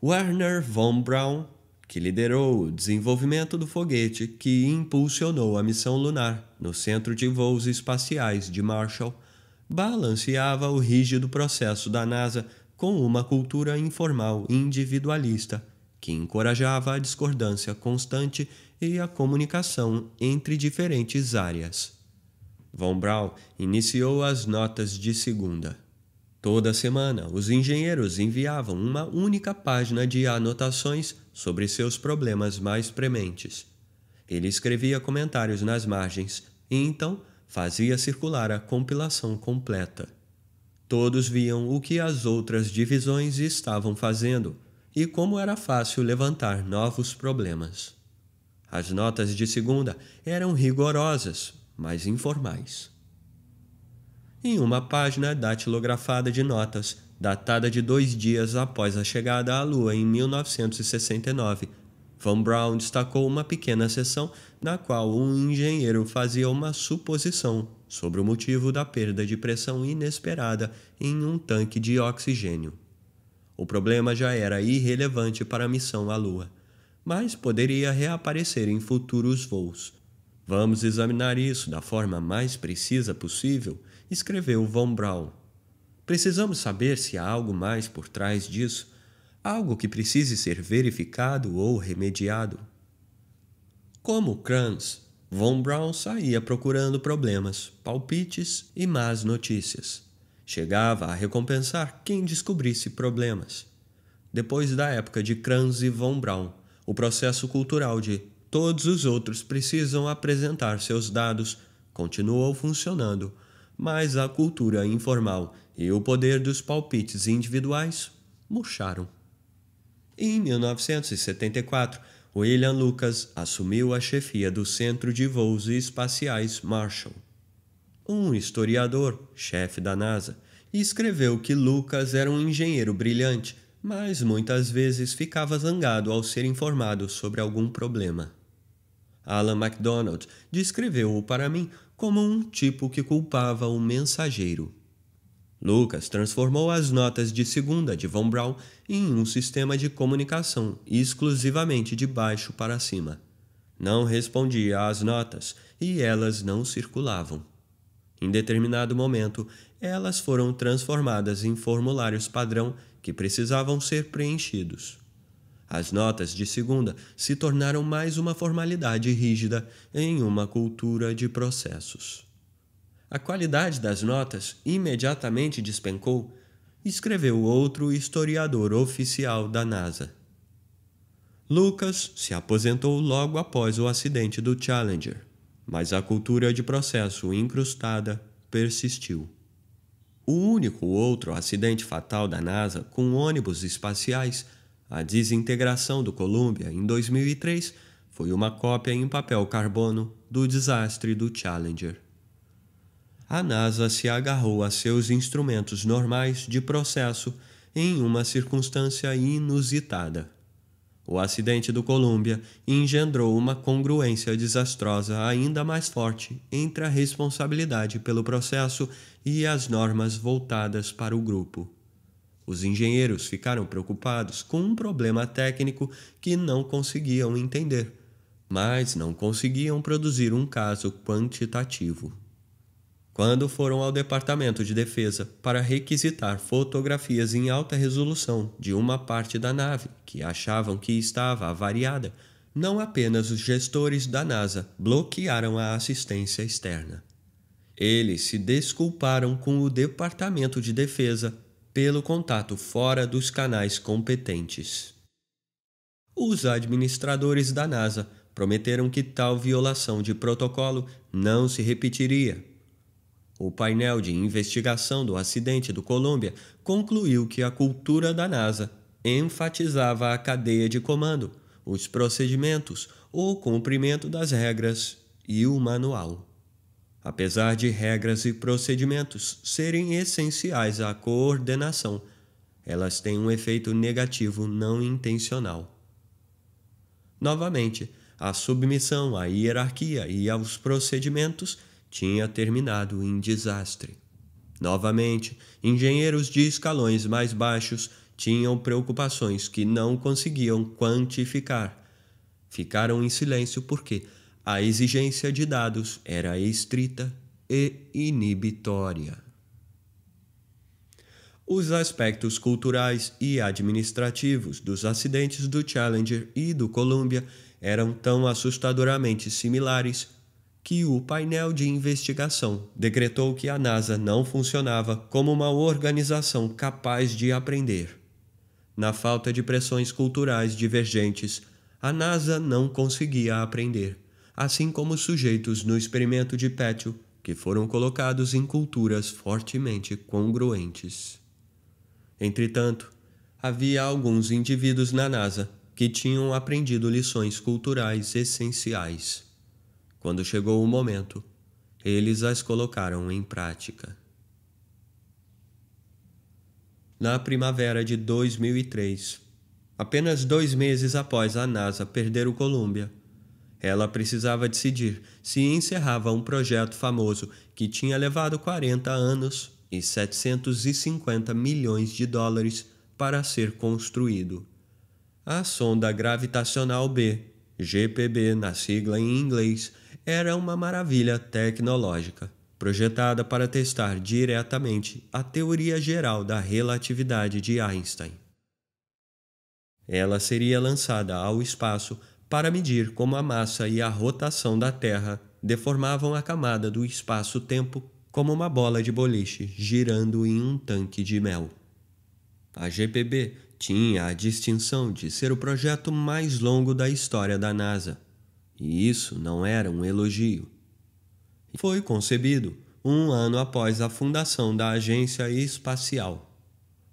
[SPEAKER 1] Werner von Braun que liderou o desenvolvimento do foguete que impulsionou a missão lunar no Centro de Voos Espaciais de Marshall, balanceava o rígido processo da NASA com uma cultura informal individualista que encorajava a discordância constante e a comunicação entre diferentes áreas. Von Braun iniciou as notas de segunda. Toda semana, os engenheiros enviavam uma única página de anotações sobre seus problemas mais prementes. Ele escrevia comentários nas margens e então fazia circular a compilação completa. Todos viam o que as outras divisões estavam fazendo e como era fácil levantar novos problemas. As notas de segunda eram rigorosas, mas informais. Em uma página datilografada de notas, datada de dois dias após a chegada à Lua em 1969. Von Braun destacou uma pequena sessão na qual um engenheiro fazia uma suposição sobre o motivo da perda de pressão inesperada em um tanque de oxigênio. O problema já era irrelevante para a missão à Lua, mas poderia reaparecer em futuros voos. Vamos examinar isso da forma mais precisa possível, escreveu Von Braun. Precisamos saber se há algo mais por trás disso, algo que precise ser verificado ou remediado. Como Kranz, Von Braun saía procurando problemas, palpites e más notícias. Chegava a recompensar quem descobrisse problemas. Depois da época de Kranz e Von Braun, o processo cultural de todos os outros precisam apresentar seus dados continuou funcionando mas a cultura informal e o poder dos palpites individuais murcharam. Em 1974, William Lucas assumiu a chefia do Centro de Voos Espaciais Marshall. Um historiador, chefe da NASA, escreveu que Lucas era um engenheiro brilhante, mas muitas vezes ficava zangado ao ser informado sobre algum problema. Alan MacDonald descreveu-o para mim como um tipo que culpava o mensageiro. Lucas transformou as notas de segunda de Von Braun em um sistema de comunicação exclusivamente de baixo para cima. Não respondia às notas e elas não circulavam. Em determinado momento, elas foram transformadas em formulários padrão que precisavam ser preenchidos. As notas de segunda se tornaram mais uma formalidade rígida em uma cultura de processos. A qualidade das notas imediatamente despencou, escreveu outro historiador oficial da NASA. Lucas se aposentou logo após o acidente do Challenger, mas a cultura de processo incrustada persistiu. O único outro acidente fatal da NASA com ônibus espaciais a desintegração do Columbia em 2003 foi uma cópia em papel carbono do desastre do Challenger. A NASA se agarrou a seus instrumentos normais de processo em uma circunstância inusitada. O acidente do Columbia engendrou uma congruência desastrosa ainda mais forte entre a responsabilidade pelo processo e as normas voltadas para o grupo. Os engenheiros ficaram preocupados com um problema técnico que não conseguiam entender, mas não conseguiam produzir um caso quantitativo. Quando foram ao Departamento de Defesa para requisitar fotografias em alta resolução de uma parte da nave que achavam que estava avariada, não apenas os gestores da NASA bloquearam a assistência externa. Eles se desculparam com o Departamento de Defesa pelo contato fora dos canais competentes. Os administradores da NASA prometeram que tal violação de protocolo não se repetiria. O painel de investigação do acidente do Columbia concluiu que a cultura da NASA enfatizava a cadeia de comando, os procedimentos, o cumprimento das regras e o manual apesar de regras e procedimentos serem essenciais à coordenação, elas têm um efeito negativo não intencional. Novamente, a submissão à hierarquia e aos procedimentos tinha terminado em desastre. Novamente, engenheiros de escalões mais baixos tinham preocupações que não conseguiam quantificar. Ficaram em silêncio porque a exigência de dados era estrita e inibitória. Os aspectos culturais e administrativos dos acidentes do Challenger e do Columbia eram tão assustadoramente similares que o painel de investigação decretou que a NASA não funcionava como uma organização capaz de aprender. Na falta de pressões culturais divergentes, a NASA não conseguia aprender assim como sujeitos no experimento de Pétio, que foram colocados em culturas fortemente congruentes. Entretanto, havia alguns indivíduos na NASA que tinham aprendido lições culturais essenciais. Quando chegou o momento, eles as colocaram em prática. Na primavera de 2003, apenas dois meses após a NASA perder o Columbia, ela precisava decidir se encerrava um projeto famoso que tinha levado 40 anos e 750 milhões de dólares para ser construído. A sonda gravitacional B, GPB na sigla em inglês, era uma maravilha tecnológica, projetada para testar diretamente a teoria geral da relatividade de Einstein. Ela seria lançada ao espaço para medir como a massa e a rotação da Terra deformavam a camada do espaço-tempo como uma bola de boliche girando em um tanque de mel. A GPB tinha a distinção de ser o projeto mais longo da história da NASA, e isso não era um elogio. Foi concebido um ano após a fundação da agência espacial.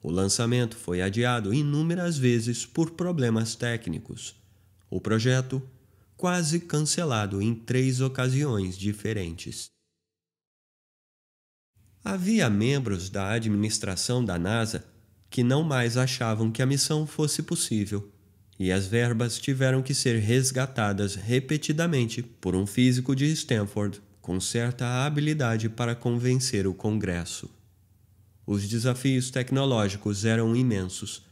[SPEAKER 1] O lançamento foi adiado inúmeras vezes por problemas técnicos, o projeto, quase cancelado em três ocasiões diferentes. Havia membros da administração da NASA que não mais achavam que a missão fosse possível, e as verbas tiveram que ser resgatadas repetidamente por um físico de Stanford com certa habilidade para convencer o Congresso. Os desafios tecnológicos eram imensos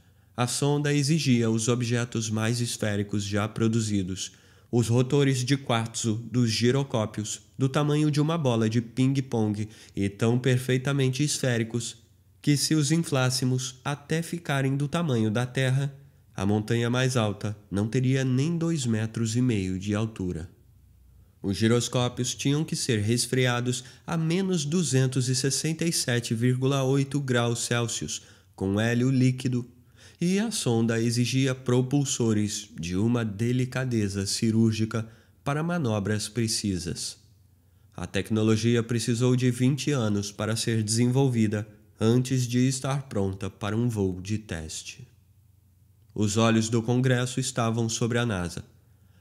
[SPEAKER 1] a sonda exigia os objetos mais esféricos já produzidos, os rotores de quartzo dos girocópios, do tamanho de uma bola de ping-pong e tão perfeitamente esféricos que, se os inflássemos até ficarem do tamanho da Terra, a montanha mais alta não teria nem dois metros e meio de altura. Os giroscópios tinham que ser resfriados a menos 267,8 graus Celsius com hélio líquido e a sonda exigia propulsores de uma delicadeza cirúrgica para manobras precisas. A tecnologia precisou de 20 anos para ser desenvolvida antes de estar pronta para um voo de teste. Os olhos do Congresso estavam sobre a NASA.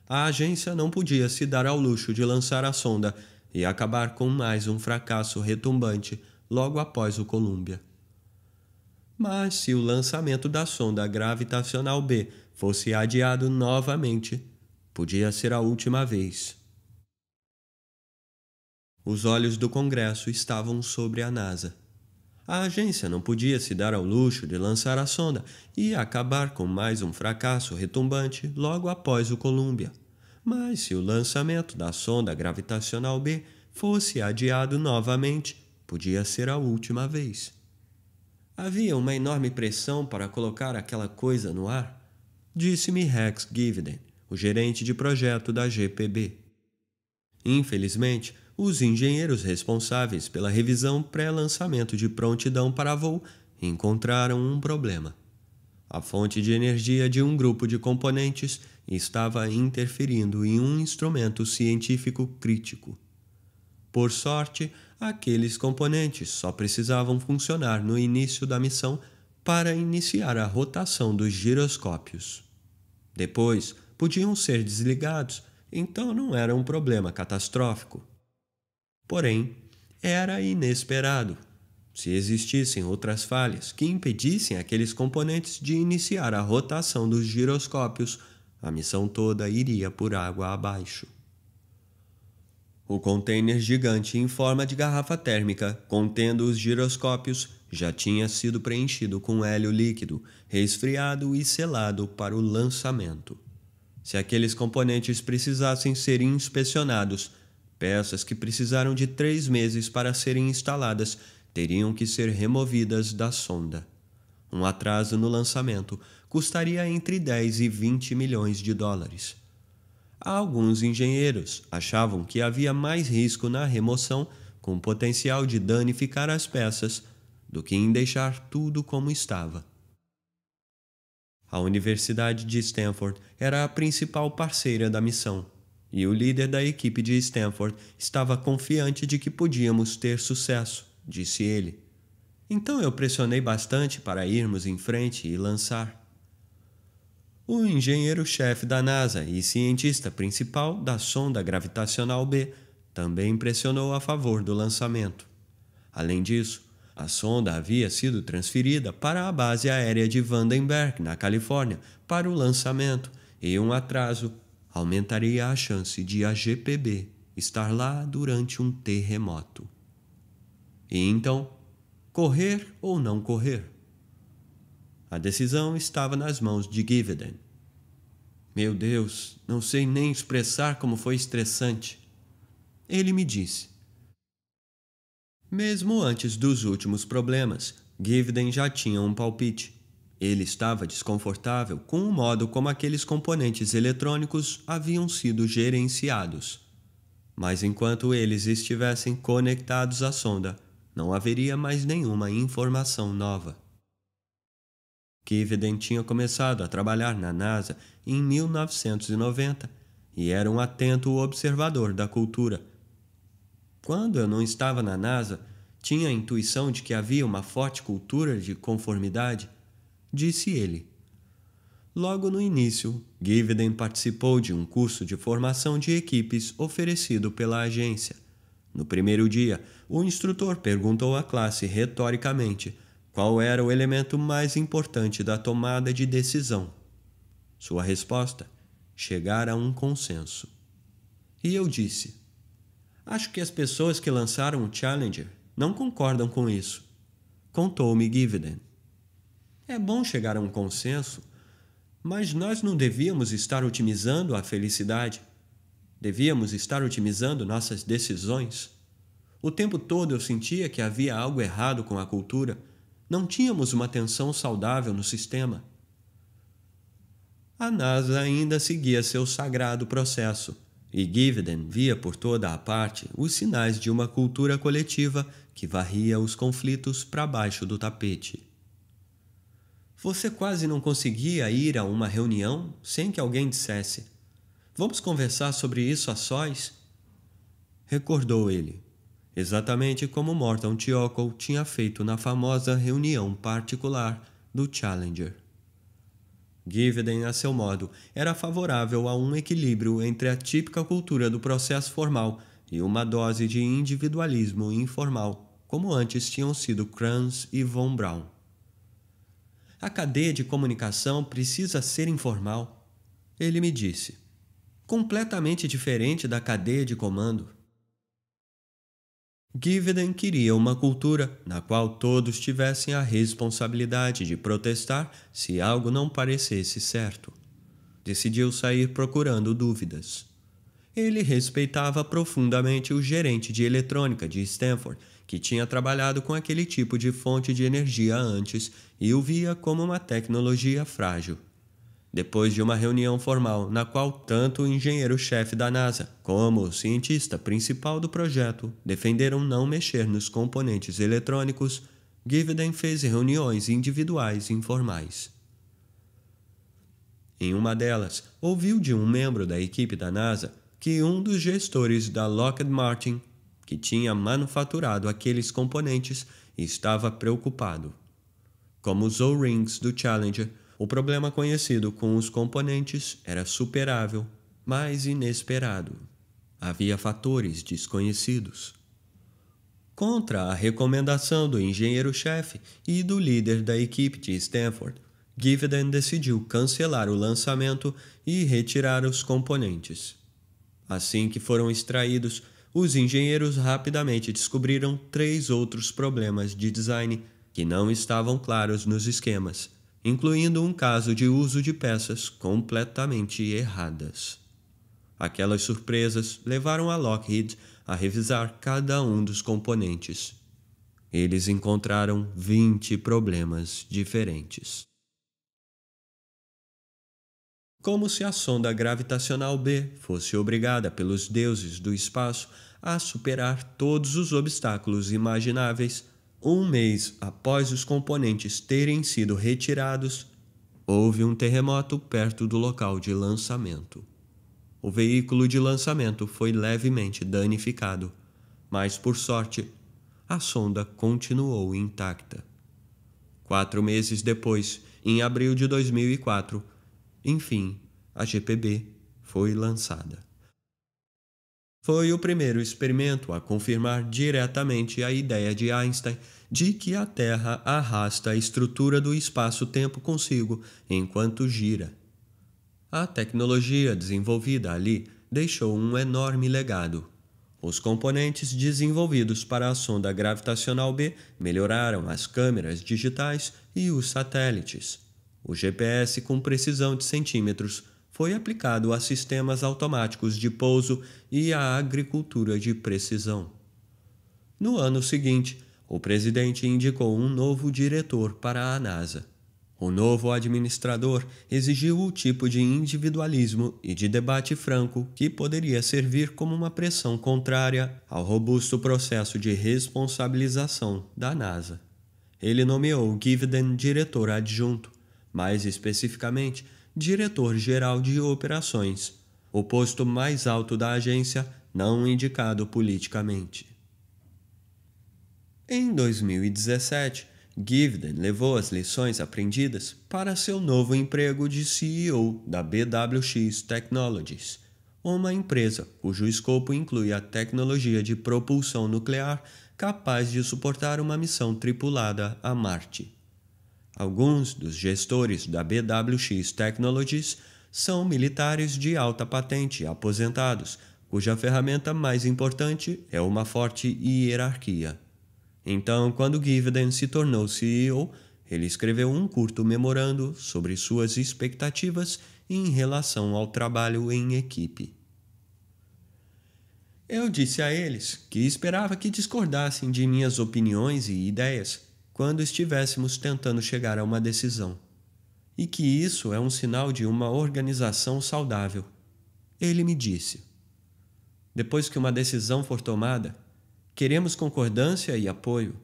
[SPEAKER 1] A agência não podia se dar ao luxo de lançar a sonda e acabar com mais um fracasso retumbante logo após o Columbia. Mas se o lançamento da sonda gravitacional B fosse adiado novamente, podia ser a última vez. Os olhos do Congresso estavam sobre a NASA. A agência não podia se dar ao luxo de lançar a sonda e acabar com mais um fracasso retumbante logo após o Columbia. Mas se o lançamento da sonda gravitacional B fosse adiado novamente, podia ser a última vez. Havia uma enorme pressão para colocar aquela coisa no ar, disse-me Rex Givden, o gerente de projeto da GPB. Infelizmente, os engenheiros responsáveis pela revisão pré-lançamento de prontidão para voo encontraram um problema. A fonte de energia de um grupo de componentes estava interferindo em um instrumento científico crítico. Por sorte, Aqueles componentes só precisavam funcionar no início da missão para iniciar a rotação dos giroscópios. Depois, podiam ser desligados, então não era um problema catastrófico. Porém, era inesperado. Se existissem outras falhas que impedissem aqueles componentes de iniciar a rotação dos giroscópios, a missão toda iria por água abaixo. O container gigante em forma de garrafa térmica, contendo os giroscópios, já tinha sido preenchido com hélio líquido, resfriado e selado para o lançamento. Se aqueles componentes precisassem ser inspecionados, peças que precisaram de três meses para serem instaladas teriam que ser removidas da sonda. Um atraso no lançamento custaria entre 10 e 20 milhões de dólares. Alguns engenheiros achavam que havia mais risco na remoção, com potencial de danificar as peças, do que em deixar tudo como estava. A Universidade de Stanford era a principal parceira da missão, e o líder da equipe de Stanford estava confiante de que podíamos ter sucesso, disse ele. Então eu pressionei bastante para irmos em frente e lançar o engenheiro-chefe da NASA e cientista principal da sonda gravitacional B, também pressionou a favor do lançamento. Além disso, a sonda havia sido transferida para a base aérea de Vandenberg, na Califórnia, para o lançamento, e um atraso aumentaria a chance de a GPB estar lá durante um terremoto. E então, correr ou não correr? A decisão estava nas mãos de Giveden. Meu Deus, não sei nem expressar como foi estressante. Ele me disse. Mesmo antes dos últimos problemas, Givden já tinha um palpite. Ele estava desconfortável com o modo como aqueles componentes eletrônicos haviam sido gerenciados. Mas enquanto eles estivessem conectados à sonda, não haveria mais nenhuma informação nova. Kiveden tinha começado a trabalhar na NASA em 1990 e era um atento observador da cultura. Quando eu não estava na NASA, tinha a intuição de que havia uma forte cultura de conformidade, disse ele. Logo no início, Giveden participou de um curso de formação de equipes oferecido pela agência. No primeiro dia, o instrutor perguntou à classe retoricamente qual era o elemento mais importante da tomada de decisão? Sua resposta: chegar a um consenso. E eu disse: Acho que as pessoas que lançaram o Challenger não concordam com isso, contou-me Giveden. É bom chegar a um consenso, mas nós não devíamos estar otimizando a felicidade. Devíamos estar otimizando nossas decisões. O tempo todo eu sentia que havia algo errado com a cultura não tínhamos uma tensão saudável no sistema. A NASA ainda seguia seu sagrado processo, e Giveden via por toda a parte os sinais de uma cultura coletiva que varria os conflitos para baixo do tapete. Você quase não conseguia ir a uma reunião sem que alguém dissesse: Vamos conversar sobre isso a sós? Recordou ele exatamente como Morton Tiocol tinha feito na famosa reunião particular do Challenger. Giveden, a seu modo, era favorável a um equilíbrio entre a típica cultura do processo formal e uma dose de individualismo informal, como antes tinham sido Kranz e von Braun. A cadeia de comunicação precisa ser informal, ele me disse. Completamente diferente da cadeia de comando. Giveden queria uma cultura na qual todos tivessem a responsabilidade de protestar se algo não parecesse certo. Decidiu sair procurando dúvidas. Ele respeitava profundamente o gerente de eletrônica de Stanford, que tinha trabalhado com aquele tipo de fonte de energia antes e o via como uma tecnologia frágil depois de uma reunião formal na qual tanto o engenheiro-chefe da NASA como o cientista principal do projeto defenderam não mexer nos componentes eletrônicos, Giveden fez reuniões individuais informais. Em uma delas, ouviu de um membro da equipe da NASA que um dos gestores da Lockheed Martin, que tinha manufaturado aqueles componentes, estava preocupado. Como os O-rings do Challenger, o problema conhecido com os componentes era superável, mas inesperado. Havia fatores desconhecidos. Contra a recomendação do engenheiro-chefe e do líder da equipe de Stanford, Giveden decidiu cancelar o lançamento e retirar os componentes. Assim que foram extraídos, os engenheiros rapidamente descobriram três outros problemas de design que não estavam claros nos esquemas incluindo um caso de uso de peças completamente erradas. Aquelas surpresas levaram a Lockheed a revisar cada um dos componentes. Eles encontraram 20 problemas diferentes. Como se a sonda gravitacional B fosse obrigada pelos deuses do espaço a superar todos os obstáculos imagináveis um mês após os componentes terem sido retirados, houve um terremoto perto do local de lançamento. O veículo de lançamento foi levemente danificado, mas por sorte, a sonda continuou intacta. Quatro meses depois, em abril de 2004, enfim, a GPB foi lançada foi o primeiro experimento a confirmar diretamente a ideia de Einstein de que a Terra arrasta a estrutura do espaço-tempo consigo enquanto gira. A tecnologia desenvolvida ali deixou um enorme legado. Os componentes desenvolvidos para a sonda gravitacional B melhoraram as câmeras digitais e os satélites. O GPS com precisão de centímetros foi aplicado a sistemas automáticos de pouso e à agricultura de precisão. No ano seguinte, o presidente indicou um novo diretor para a NASA. O novo administrador exigiu o tipo de individualismo e de debate franco que poderia servir como uma pressão contrária ao robusto processo de responsabilização da NASA. Ele nomeou Givden diretor adjunto, mais especificamente diretor-geral de operações, o posto mais alto da agência não indicado politicamente. Em 2017, Givden levou as lições aprendidas para seu novo emprego de CEO da BWX Technologies, uma empresa cujo escopo inclui a tecnologia de propulsão nuclear capaz de suportar uma missão tripulada a Marte. Alguns dos gestores da BWX Technologies são militares de alta patente aposentados, cuja ferramenta mais importante é uma forte hierarquia. Então, quando Giveden se tornou CEO, ele escreveu um curto memorando sobre suas expectativas em relação ao trabalho em equipe. Eu disse a eles que esperava que discordassem de minhas opiniões e ideias, quando estivéssemos tentando chegar a uma decisão. E que isso é um sinal de uma organização saudável. Ele me disse. Depois que uma decisão for tomada, queremos concordância e apoio.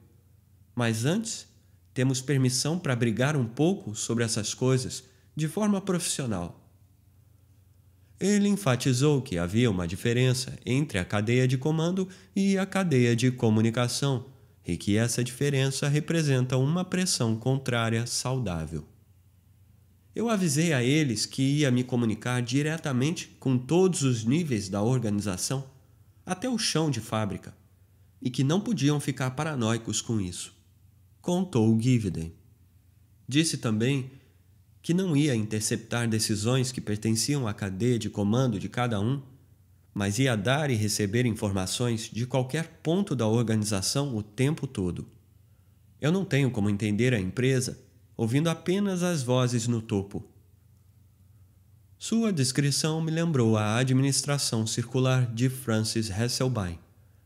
[SPEAKER 1] Mas antes, temos permissão para brigar um pouco sobre essas coisas de forma profissional. Ele enfatizou que havia uma diferença entre a cadeia de comando e a cadeia de comunicação e que essa diferença representa uma pressão contrária saudável. Eu avisei a eles que ia me comunicar diretamente com todos os níveis da organização, até o chão de fábrica, e que não podiam ficar paranoicos com isso, contou Gividen. Disse também que não ia interceptar decisões que pertenciam à cadeia de comando de cada um mas ia dar e receber informações de qualquer ponto da organização o tempo todo. Eu não tenho como entender a empresa ouvindo apenas as vozes no topo. Sua descrição me lembrou a administração circular de Francis Hesselbein,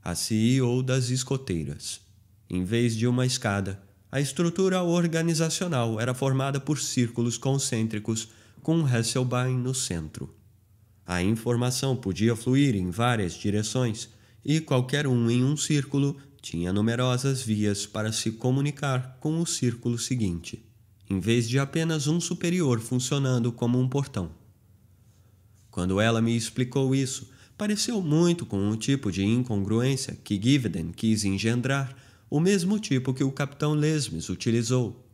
[SPEAKER 1] a CEO das escoteiras. Em vez de uma escada, a estrutura organizacional era formada por círculos concêntricos com Hesselbein no centro. A informação podia fluir em várias direções e qualquer um em um círculo tinha numerosas vias para se comunicar com o círculo seguinte, em vez de apenas um superior funcionando como um portão. Quando ela me explicou isso, pareceu muito com o tipo de incongruência que Giveden quis engendrar, o mesmo tipo que o capitão Lesmes utilizou.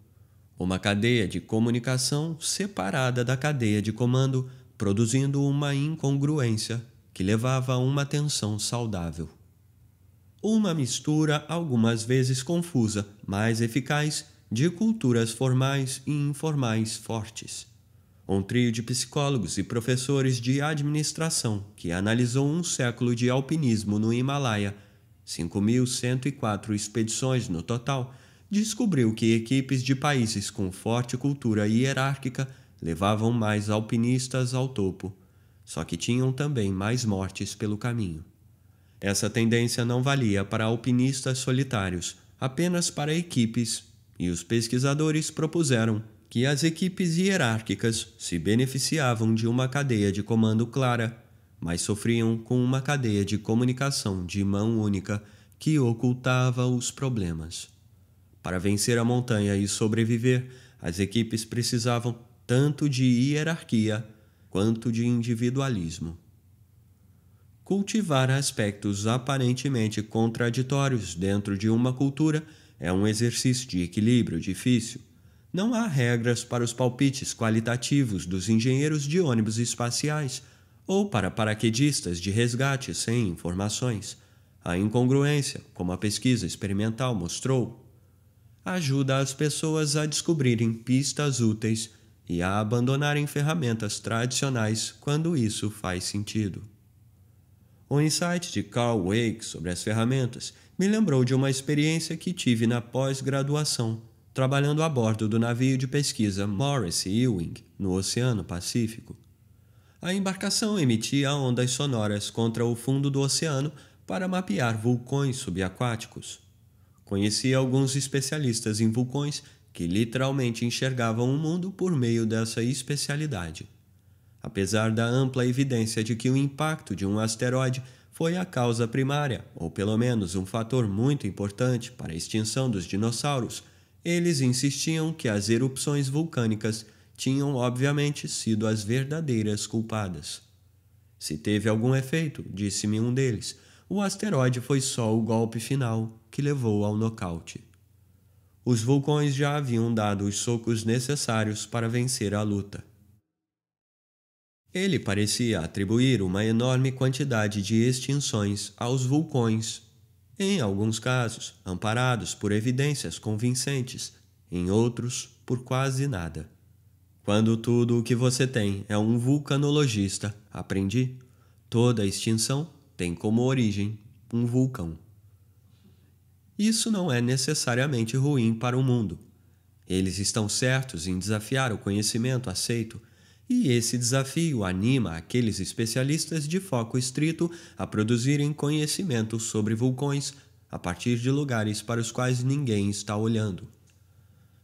[SPEAKER 1] Uma cadeia de comunicação separada da cadeia de comando produzindo uma incongruência que levava a uma tensão saudável. Uma mistura algumas vezes confusa, mas eficaz, de culturas formais e informais fortes. Um trio de psicólogos e professores de administração que analisou um século de alpinismo no Himalaia, 5.104 expedições no total, descobriu que equipes de países com forte cultura hierárquica levavam mais alpinistas ao topo, só que tinham também mais mortes pelo caminho. Essa tendência não valia para alpinistas solitários, apenas para equipes, e os pesquisadores propuseram que as equipes hierárquicas se beneficiavam de uma cadeia de comando clara, mas sofriam com uma cadeia de comunicação de mão única que ocultava os problemas. Para vencer a montanha e sobreviver, as equipes precisavam tanto de hierarquia quanto de individualismo. Cultivar aspectos aparentemente contraditórios dentro de uma cultura é um exercício de equilíbrio difícil. Não há regras para os palpites qualitativos dos engenheiros de ônibus espaciais ou para paraquedistas de resgate sem informações. A incongruência, como a pesquisa experimental mostrou, ajuda as pessoas a descobrirem pistas úteis e a abandonarem ferramentas tradicionais quando isso faz sentido. O insight de Carl Wake sobre as ferramentas me lembrou de uma experiência que tive na pós-graduação, trabalhando a bordo do navio de pesquisa Morris Ewing, no Oceano Pacífico. A embarcação emitia ondas sonoras contra o fundo do oceano para mapear vulcões subaquáticos. Conheci alguns especialistas em vulcões que literalmente enxergavam o mundo por meio dessa especialidade. Apesar da ampla evidência de que o impacto de um asteroide foi a causa primária, ou pelo menos um fator muito importante para a extinção dos dinossauros, eles insistiam que as erupções vulcânicas tinham obviamente sido as verdadeiras culpadas. Se teve algum efeito, disse-me um deles, o asteroide foi só o golpe final que levou ao nocaute. Os vulcões já haviam dado os socos necessários para vencer a luta. Ele parecia atribuir uma enorme quantidade de extinções aos vulcões, em alguns casos amparados por evidências convincentes, em outros por quase nada. Quando tudo o que você tem é um vulcanologista, aprendi, toda extinção tem como origem um vulcão. Isso não é necessariamente ruim para o mundo. Eles estão certos em desafiar o conhecimento aceito, e esse desafio anima aqueles especialistas de foco estrito a produzirem conhecimento sobre vulcões a partir de lugares para os quais ninguém está olhando.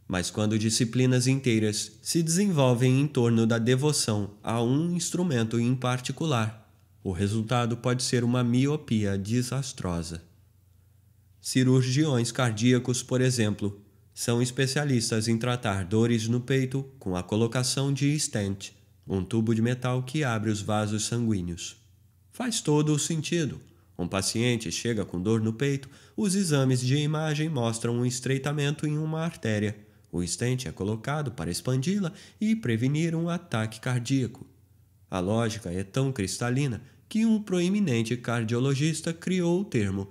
[SPEAKER 1] Mas quando disciplinas inteiras se desenvolvem em torno da devoção a um instrumento em particular, o resultado pode ser uma miopia desastrosa. Cirurgiões cardíacos, por exemplo, são especialistas em tratar dores no peito com a colocação de stent, um tubo de metal que abre os vasos sanguíneos. Faz todo o sentido. Um paciente chega com dor no peito, os exames de imagem mostram um estreitamento em uma artéria. O stent é colocado para expandi-la e prevenir um ataque cardíaco. A lógica é tão cristalina que um proeminente cardiologista criou o termo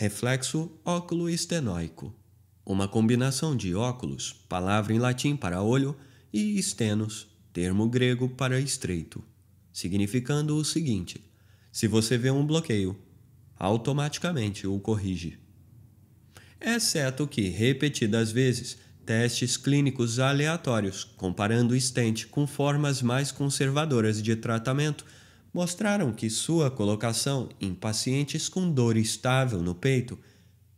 [SPEAKER 1] reflexo óculo estenoico, uma combinação de óculos, palavra em latim para olho, e estenos, termo grego para estreito, significando o seguinte: se você vê um bloqueio, automaticamente o corrige. Exceto que, repetidas vezes, testes clínicos aleatórios, comparando estente com formas mais conservadoras de tratamento, mostraram que sua colocação em pacientes com dor estável no peito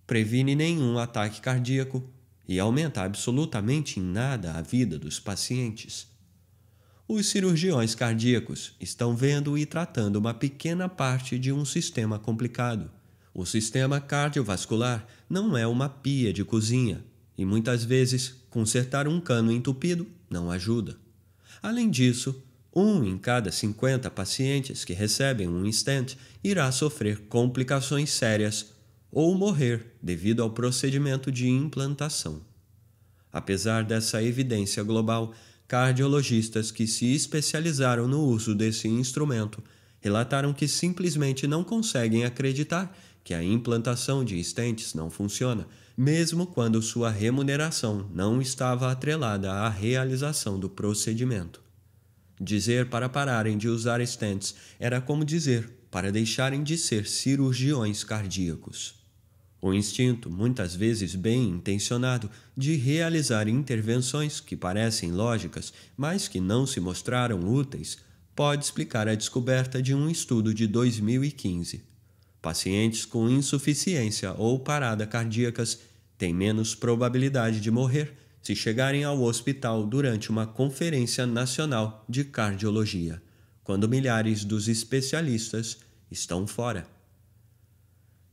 [SPEAKER 1] previne nenhum ataque cardíaco e aumenta absolutamente em nada a vida dos pacientes. Os cirurgiões cardíacos estão vendo e tratando uma pequena parte de um sistema complicado. O sistema cardiovascular não é uma pia de cozinha e muitas vezes consertar um cano entupido não ajuda. Além disso, um em cada 50 pacientes que recebem um stent irá sofrer complicações sérias ou morrer devido ao procedimento de implantação. Apesar dessa evidência global, cardiologistas que se especializaram no uso desse instrumento relataram que simplesmente não conseguem acreditar que a implantação de estentes não funciona, mesmo quando sua remuneração não estava atrelada à realização do procedimento. Dizer para pararem de usar stents era como dizer para deixarem de ser cirurgiões cardíacos. O instinto, muitas vezes bem intencionado, de realizar intervenções que parecem lógicas, mas que não se mostraram úteis, pode explicar a descoberta de um estudo de 2015. Pacientes com insuficiência ou parada cardíacas têm menos probabilidade de morrer se chegarem ao hospital durante uma Conferência Nacional de Cardiologia, quando milhares dos especialistas estão fora.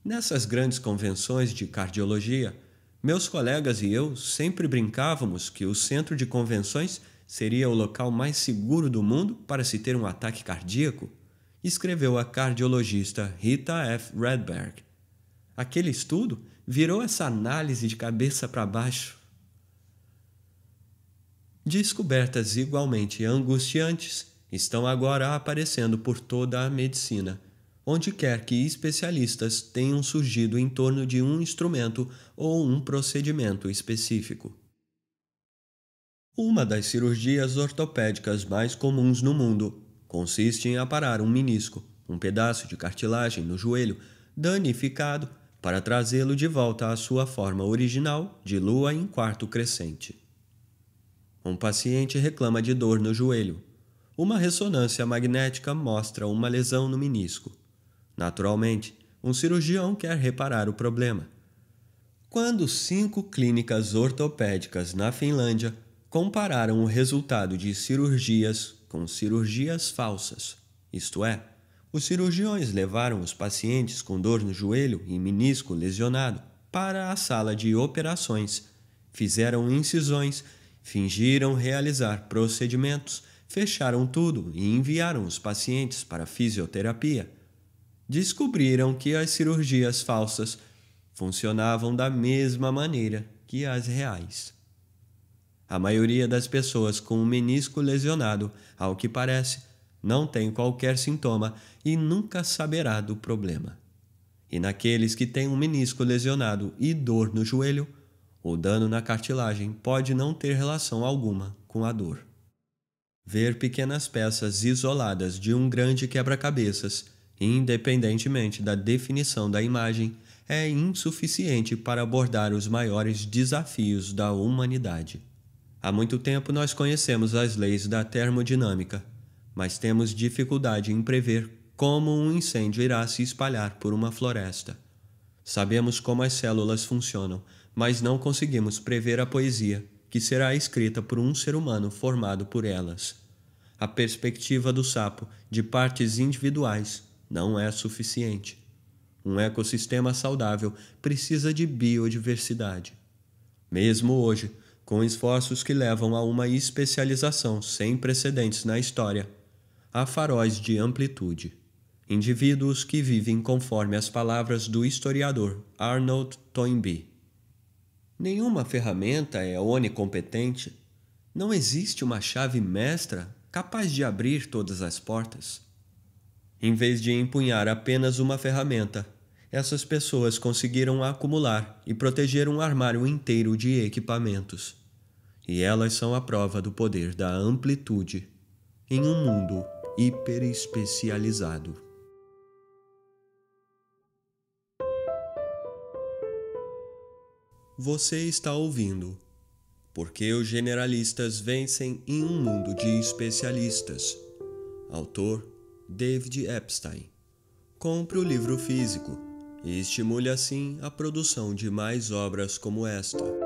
[SPEAKER 1] Nessas grandes convenções de cardiologia, meus colegas e eu sempre brincávamos que o centro de convenções seria o local mais seguro do mundo para se ter um ataque cardíaco, escreveu a cardiologista Rita F. Redberg. Aquele estudo virou essa análise de cabeça para baixo descobertas igualmente angustiantes, estão agora aparecendo por toda a medicina, onde quer que especialistas tenham surgido em torno de um instrumento ou um procedimento específico. Uma das cirurgias ortopédicas mais comuns no mundo consiste em aparar um menisco, um pedaço de cartilagem no joelho danificado, para trazê-lo de volta à sua forma original de lua em quarto crescente. Um paciente reclama de dor no joelho. Uma ressonância magnética mostra uma lesão no menisco. Naturalmente, um cirurgião quer reparar o problema. Quando cinco clínicas ortopédicas na Finlândia compararam o resultado de cirurgias com cirurgias falsas, isto é, os cirurgiões levaram os pacientes com dor no joelho e menisco lesionado para a sala de operações, fizeram incisões Fingiram realizar procedimentos, fecharam tudo e enviaram os pacientes para fisioterapia. Descobriram que as cirurgias falsas funcionavam da mesma maneira que as reais. A maioria das pessoas com o menisco lesionado, ao que parece, não tem qualquer sintoma e nunca saberá do problema. E naqueles que têm um menisco lesionado e dor no joelho, o dano na cartilagem pode não ter relação alguma com a dor. Ver pequenas peças isoladas de um grande quebra-cabeças, independentemente da definição da imagem, é insuficiente para abordar os maiores desafios da humanidade. Há muito tempo nós conhecemos as leis da termodinâmica, mas temos dificuldade em prever como um incêndio irá se espalhar por uma floresta. Sabemos como as células funcionam, mas não conseguimos prever a poesia que será escrita por um ser humano formado por elas. A perspectiva do sapo de partes individuais não é suficiente. Um ecossistema saudável precisa de biodiversidade. Mesmo hoje, com esforços que levam a uma especialização sem precedentes na história, há faróis de amplitude. Indivíduos que vivem conforme as palavras do historiador Arnold Toynbee. Nenhuma ferramenta é onicompetente. Não existe uma chave mestra capaz de abrir todas as portas. Em vez de empunhar apenas uma ferramenta, essas pessoas conseguiram acumular e proteger um armário inteiro de equipamentos. E elas são a prova do poder da amplitude em um mundo hiperespecializado. Você está ouvindo Porque os generalistas vencem em um mundo de especialistas. Autor David Epstein. Compre o livro físico e estimule assim a produção de mais obras como esta.